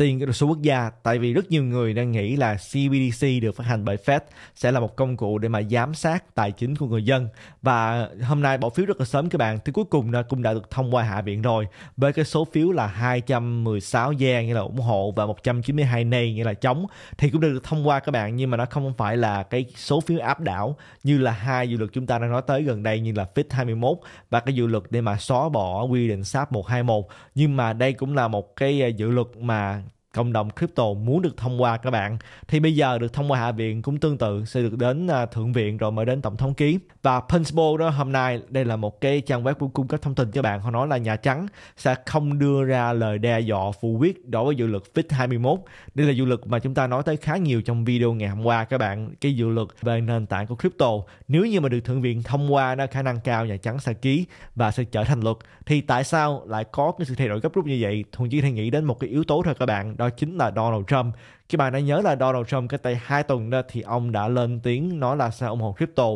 tiền số quốc gia tại vì rất nhiều người đang nghĩ là CBDC được phát hành bởi Fed sẽ là một công cụ để mà giám sát tài chính của người dân và hôm nay bỏ phiếu rất là sớm các bạn thì cuối cùng nó cũng đã được thông qua Hạ viện rồi với cái số phiếu là 216 yeah nghĩa là ủng hộ và 192 nay nghĩa là chống thì cũng được thông qua các bạn nhưng mà nó không phải là cái số phiếu áp đảo như là hai dự luật chúng ta đang nói tới gần đây như là FIT 21 và cái dự luật để mà xóa bỏ quy định SAP 121 nhưng mà đây cũng là một cái à, dự luật mà cộng đồng crypto muốn được thông qua các bạn thì bây giờ được thông qua hạ viện cũng tương tự sẽ được đến à, thượng viện rồi mới đến tổng thống ký và Principle đó hôm nay đây là một cái trang web cung cấp thông tin cho bạn họ nói là nhà trắng sẽ không đưa ra lời đe dọa phủ quyết đối với dự luật FIT 21 đây là dự luật mà chúng ta nói tới khá nhiều trong video ngày hôm qua các bạn cái dự luật về nền tảng của crypto nếu như mà được thượng viện thông qua nó khả năng cao nhà trắng sẽ ký và sẽ trở thành luật thì tại sao lại có cái sự thay đổi gấp rút như vậy thuần chỉ thay nghĩ đến một cái yếu tố thôi các bạn đó chính là Donald Trump các bạn đã nhớ là Donald Trump cái tay hai tuần đó thì ông đã lên tiếng nói là sao ủng hộ crypto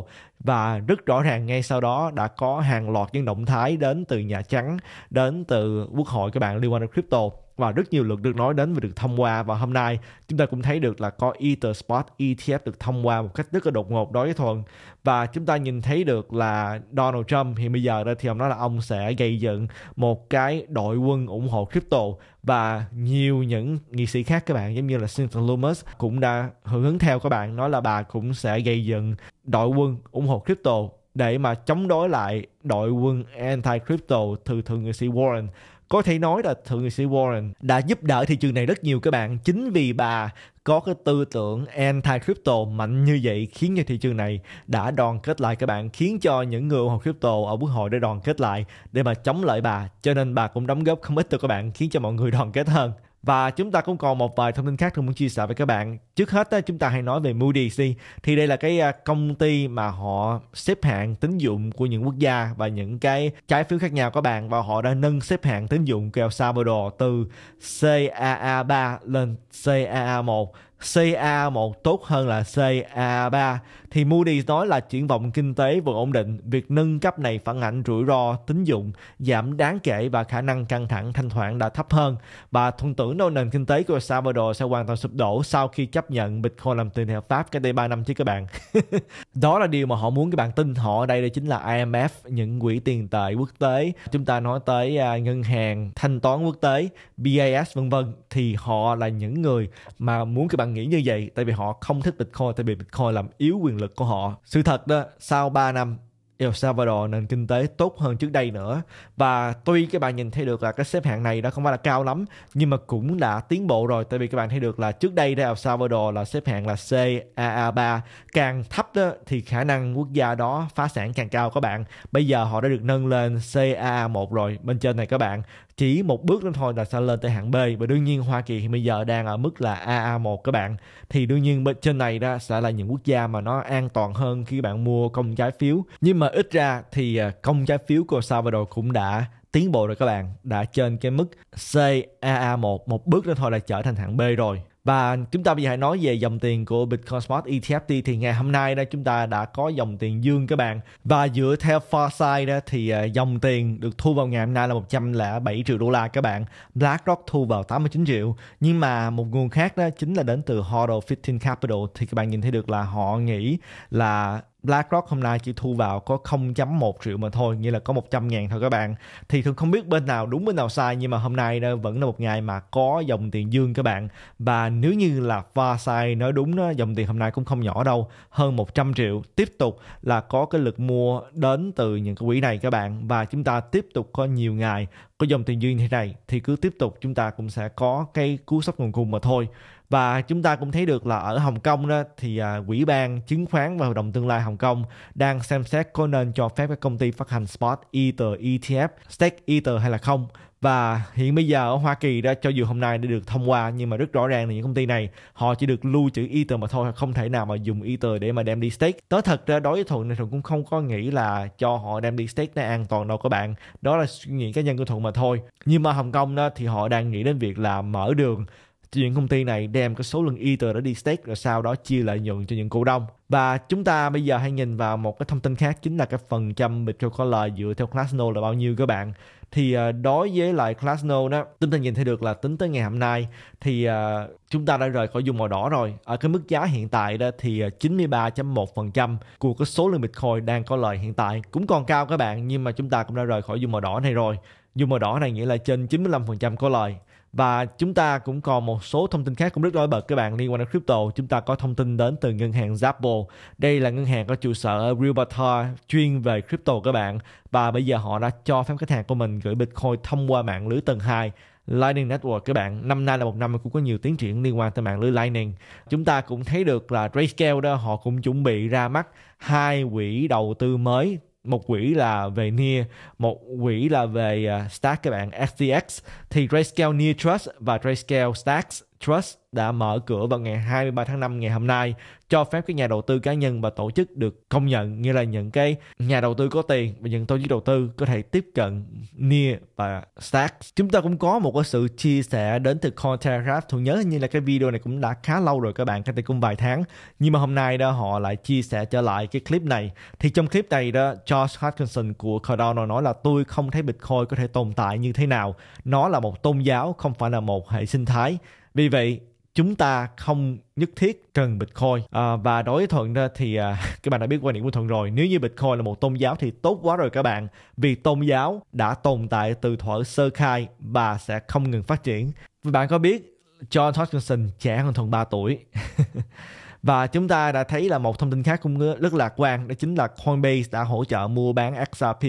và rất rõ ràng ngay sau đó đã có hàng loạt những động thái đến từ Nhà Trắng đến từ Quốc hội các bạn liên quan đến crypto và rất nhiều luật được nói đến và được thông qua và hôm nay chúng ta cũng thấy được là có Ether ETF được thông qua một cách rất là đột ngột đối với thuần và chúng ta nhìn thấy được là Donald Trump hiện bây giờ đó thì ông nói là ông sẽ gây dựng một cái đội quân ủng hộ crypto và nhiều những nghị sĩ khác các bạn giống như là Cynthia Lumos cũng đã hưởng ứng theo các bạn nói là bà cũng sẽ gây dựng đội quân ủng hộ crypto để mà chống đối lại đội quân anti crypto từ thượng nghị sĩ Warren có thể nói là thượng nghị sĩ Warren đã giúp đỡ thị trường này rất nhiều các bạn chính vì bà có cái tư tưởng anti crypto mạnh như vậy khiến cho thị trường này đã đoàn kết lại các bạn khiến cho những người ủng hộ crypto ở quốc hội để đoàn kết lại để mà chống lại bà cho nên bà cũng đóng góp không ít cho các bạn khiến cho mọi người đoàn kết hơn và chúng ta cũng còn một vài thông tin khác tôi muốn chia sẻ với các bạn. Trước hết chúng ta hay nói về Moody's đi. Thì đây là cái à, công ty mà họ xếp hạng tín dụng của những quốc gia và những cái trái phiếu khác nhau các bạn và họ đã nâng xếp hạng tín dụng của El Salvador từ CAA3 lên CAA1 CA1 tốt hơn là CA3 thì Moody nói là triển vọng kinh tế vẫn ổn định, việc nâng cấp này phản ảnh rủi ro tín dụng giảm đáng kể và khả năng căng thẳng thanh khoản đã thấp hơn. Bà thuận tưởng đâu nền kinh tế của Salvador sẽ hoàn toàn sụp đổ sau khi chấp nhận Bitcoin làm tiền hợp pháp cái đây 3 năm chứ các bạn. Đó là điều mà họ muốn các bạn tin họ ở đây đó chính là IMF, những quỹ tiền tệ quốc tế. Chúng ta nói tới à, ngân hàng thanh toán quốc tế, BIS vân vân thì họ là những người mà muốn các bạn nghĩ như vậy tại vì họ không thích Bitcoin tại vì Bitcoin làm yếu quyền lực của họ. Sự thật đó, sau 3 năm El Salvador nền kinh tế tốt hơn trước đây nữa và tuy các bạn nhìn thấy được là cái xếp hạng này đã không phải là cao lắm nhưng mà cũng đã tiến bộ rồi tại vì các bạn thấy được là trước đây El Salvador là xếp hạng là CAA3 càng thấp đó thì khả năng quốc gia đó phá sản càng cao các bạn bây giờ họ đã được nâng lên CAA1 rồi bên trên này các bạn chỉ một bước nữa thôi là sẽ lên tới hạng B và đương nhiên Hoa Kỳ thì bây giờ đang ở mức là AA1 các bạn thì đương nhiên bên trên này đó sẽ là những quốc gia mà nó an toàn hơn khi bạn mua công trái phiếu nhưng mà ít ra thì à, công trái phiếu của Salvador cũng đã tiến bộ rồi các bạn đã trên cái mức CAA1 một bước nữa thôi là trở thành hạng B rồi và chúng ta bây giờ hãy nói về dòng tiền của Bitcoin Smart ETF thì ngày hôm nay đó chúng ta đã có dòng tiền dương các bạn. Và dựa theo Farsight đó thì à, dòng tiền được thu vào ngày hôm nay là 107 triệu đô la các bạn. BlackRock thu vào 89 triệu. Nhưng mà một nguồn khác đó chính là đến từ Hodl 15 Capital thì các bạn nhìn thấy được là họ nghĩ là BlackRock hôm nay chỉ thu vào có 0.1 triệu mà thôi, nghĩa là có 100 ngàn thôi các bạn. Thì thường không biết bên nào đúng bên nào sai nhưng mà hôm nay đó vẫn là một ngày mà có dòng tiền dương các bạn. Và nếu như là pha sai nói đúng đó, dòng tiền hôm nay cũng không nhỏ đâu, hơn 100 triệu. Tiếp tục là có cái lực mua đến từ những cái quỹ này các bạn và chúng ta tiếp tục có nhiều ngày có dòng tiền dương như thế này thì cứ tiếp tục chúng ta cũng sẽ có cái cú sốc nguồn cung mà thôi và chúng ta cũng thấy được là ở Hồng Kông đó thì à, quỹ ban chứng khoán và hội đồng tương lai Hồng Kông đang xem xét có nên cho phép các công ty phát hành spot Ether ETF, stake Ether hay là không và hiện bây giờ ở Hoa Kỳ đã cho dù hôm nay đã được thông qua nhưng mà rất rõ ràng là những công ty này họ chỉ được lưu trữ Ether mà thôi không thể nào mà dùng Ether để mà đem đi stake nói thật ra đối với thuận này thuận cũng không có nghĩ là cho họ đem đi stake nó an toàn đâu các bạn đó là suy nghĩ cá nhân của thuận mà thôi nhưng mà Hồng Kông đó thì họ đang nghĩ đến việc là mở đường chuyện công ty này đem cái số lượng Ether đã đi stake rồi sau đó chia lợi nhuận cho những cổ đông. Và chúng ta bây giờ hãy nhìn vào một cái thông tin khác chính là cái phần trăm Bitcoin có lời dựa theo classno là bao nhiêu các bạn. Thì à, đối với lại classno đó, chúng ta nhìn thấy được là tính tới ngày hôm nay thì à, chúng ta đã rời khỏi vùng màu đỏ rồi. Ở cái mức giá hiện tại đó thì 93.1% à, của cái số lượng Bitcoin đang có lời hiện tại cũng còn cao các bạn nhưng mà chúng ta cũng đã rời khỏi vùng màu đỏ này rồi. Dù màu đỏ này nghĩa là trên 95% có lời và chúng ta cũng còn một số thông tin khác cũng rất nổi bật các bạn liên quan đến crypto chúng ta có thông tin đến từ ngân hàng Zappo đây là ngân hàng có trụ sở ở Gibraltar chuyên về crypto các bạn và bây giờ họ đã cho phép khách hàng của mình gửi Bitcoin thông qua mạng lưới tầng 2 Lightning Network các bạn năm nay là một năm cũng có nhiều tiến triển liên quan tới mạng lưới Lightning chúng ta cũng thấy được là Grayscale đó họ cũng chuẩn bị ra mắt hai quỹ đầu tư mới một quỹ là về Near, một quỹ là về uh, Stack các bạn, STX thì Grayscale Near Trust và Grayscale Stacks Trust đã mở cửa vào ngày 23 tháng 5 ngày hôm nay cho phép các nhà đầu tư cá nhân và tổ chức được công nhận như là những cái nhà đầu tư có tiền và những tổ chức đầu tư có thể tiếp cận Near và Stacks. Chúng ta cũng có một cái sự chia sẻ đến từ Cointelegraph. Tôi nhớ như là cái video này cũng đã khá lâu rồi các bạn, cách đây cũng vài tháng. Nhưng mà hôm nay đó họ lại chia sẻ trở lại cái clip này. Thì trong clip này đó, Josh Hutchinson của Cardano nói là tôi không thấy Bitcoin có thể tồn tại như thế nào. Nó là một tôn giáo, không phải là một hệ sinh thái vì vậy chúng ta không nhất thiết cần Bitcoin à, và đối với Thuận ra thì à, các bạn đã biết quan điểm của Thuận rồi nếu như Bitcoin là một tôn giáo thì tốt quá rồi các bạn vì tôn giáo đã tồn tại từ thuở sơ khai và sẽ không ngừng phát triển bạn có biết John Hodgkinson trẻ hơn Thuận 3 tuổi Và chúng ta đã thấy là một thông tin khác cũng rất lạc quan đó chính là Coinbase đã hỗ trợ mua bán XRP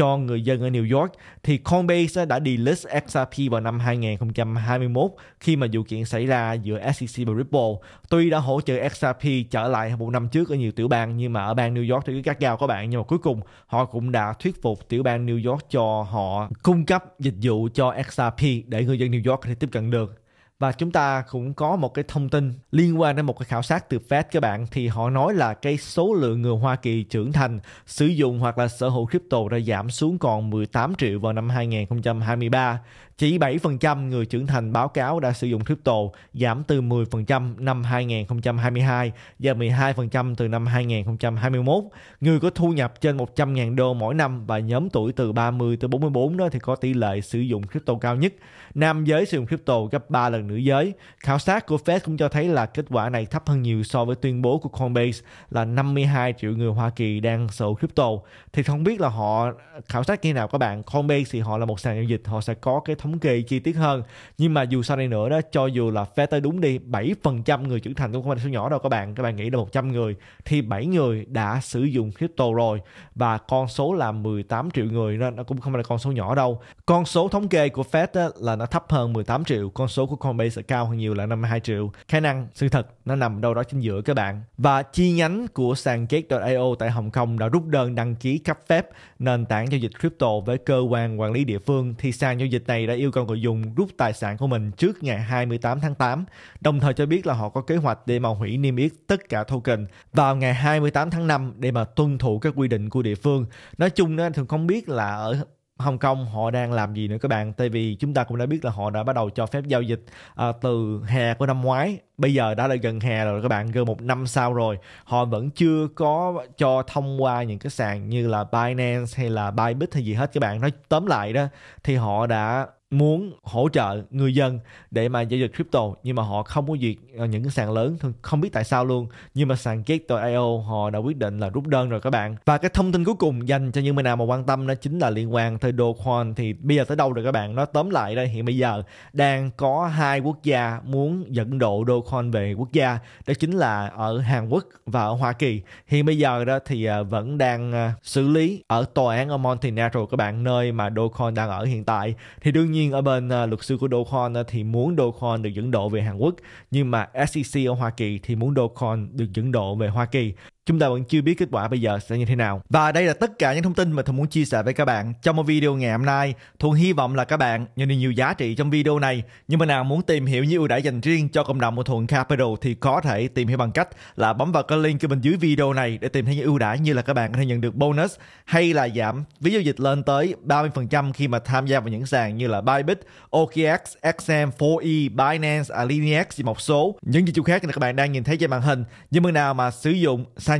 cho người dân ở New York thì Coinbase đã delist XRP vào năm 2021 khi mà vụ kiện xảy ra giữa SEC và Ripple. Tuy đã hỗ trợ XRP trở lại một năm trước ở nhiều tiểu bang nhưng mà ở bang New York thì cứ gắt gao các bạn nhưng mà cuối cùng họ cũng đã thuyết phục tiểu bang New York cho họ cung cấp dịch vụ cho XRP để người dân New York có thể tiếp cận được và chúng ta cũng có một cái thông tin liên quan đến một cái khảo sát từ Fed các bạn thì họ nói là cái số lượng người Hoa Kỳ trưởng thành sử dụng hoặc là sở hữu crypto đã giảm xuống còn 18 triệu vào năm 2023 chỉ 7% người trưởng thành báo cáo đã sử dụng crypto, giảm từ 10% năm 2022 và 12% từ năm 2021. Người có thu nhập trên 100.000 đô mỗi năm và nhóm tuổi từ 30 tới 44 đó thì có tỷ lệ sử dụng crypto cao nhất. Nam giới sử dụng crypto gấp 3 lần nữ giới. Khảo sát của Fed cũng cho thấy là kết quả này thấp hơn nhiều so với tuyên bố của Coinbase là 52 triệu người Hoa Kỳ đang sở hữu crypto. Thì không biết là họ khảo sát như nào các bạn. Coinbase thì họ là một sàn giao dịch, họ sẽ có cái thông thống kê chi tiết hơn nhưng mà dù sao đây nữa đó cho dù là phê tới đúng đi 7% người trưởng thành cũng không phải số nhỏ đâu các bạn các bạn nghĩ là 100 người thì 7 người đã sử dụng crypto rồi và con số là 18 triệu người nên nó cũng không phải là con số nhỏ đâu con số thống kê của Fed á, là nó thấp hơn 18 triệu con số của Coinbase cao hơn nhiều là 52 triệu khả năng sự thật nó nằm đâu đó chính giữa các bạn và chi nhánh của sàn Gate.io tại Hồng Kông đã rút đơn đăng ký cấp phép nền tảng giao dịch crypto với cơ quan quản lý địa phương thì sàn giao dịch này đã yêu cầu người dùng rút tài sản của mình trước ngày 28 tháng 8, đồng thời cho biết là họ có kế hoạch để mà hủy niêm yết tất cả token vào ngày 28 tháng 5 để mà tuân thủ các quy định của địa phương. Nói chung á, thường không biết là ở Hồng Kông họ đang làm gì nữa các bạn tại vì chúng ta cũng đã biết là họ đã bắt đầu cho phép giao dịch à, từ hè của năm ngoái bây giờ đã là gần hè rồi các bạn gần một năm sau rồi họ vẫn chưa có cho thông qua những cái sàn như là Binance hay là Bybit hay gì hết các bạn nói tóm lại đó thì họ đã muốn hỗ trợ người dân để mà giao dịch crypto nhưng mà họ không có duyệt ờ, những cái sàn lớn không biết tại sao luôn nhưng mà sàn Gate.io họ đã quyết định là rút đơn rồi các bạn và cái thông tin cuối cùng dành cho những người nào mà quan tâm đó chính là liên quan tới Dogecoin thì bây giờ tới đâu rồi các bạn nó tóm lại đây hiện bây giờ đang có hai quốc gia muốn dẫn độ Dogecoin về quốc gia đó chính là ở Hàn Quốc và ở Hoa Kỳ hiện bây giờ đó thì ờ, vẫn đang ờ, xử lý ở tòa án ở Montenegro các bạn nơi mà Dogecoin đang ở hiện tại thì đương nhiên nhiên ở bên uh, luật sư của Dogecoin uh, à, thì muốn Dogecoin được dẫn độ về Hàn Quốc nhưng mà SEC ở Hoa Kỳ thì muốn Dogecoin được dẫn độ về Hoa Kỳ chúng ta vẫn chưa biết kết quả bây giờ sẽ như thế nào. Và đây là tất cả những thông tin mà Thuận muốn chia sẻ với các bạn trong một video ngày hôm nay. Thuận hy vọng là các bạn nhận được nhiều giá trị trong video này. Nhưng mà nào muốn tìm hiểu những ưu đãi dành riêng cho cộng đồng của Thuận Capital thì có thể tìm hiểu bằng cách là bấm vào cái link ở bên dưới video này để tìm thấy những ưu đãi như là các bạn có thể nhận được bonus hay là giảm ví giao dịch lên tới 30% khi mà tham gia vào những sàn như là Bybit, OKX, XM, 4E, Binance, Alinex, một số những dịch vụ khác là các bạn đang nhìn thấy trên màn hình. Nhưng mà nào mà sử dụng sàn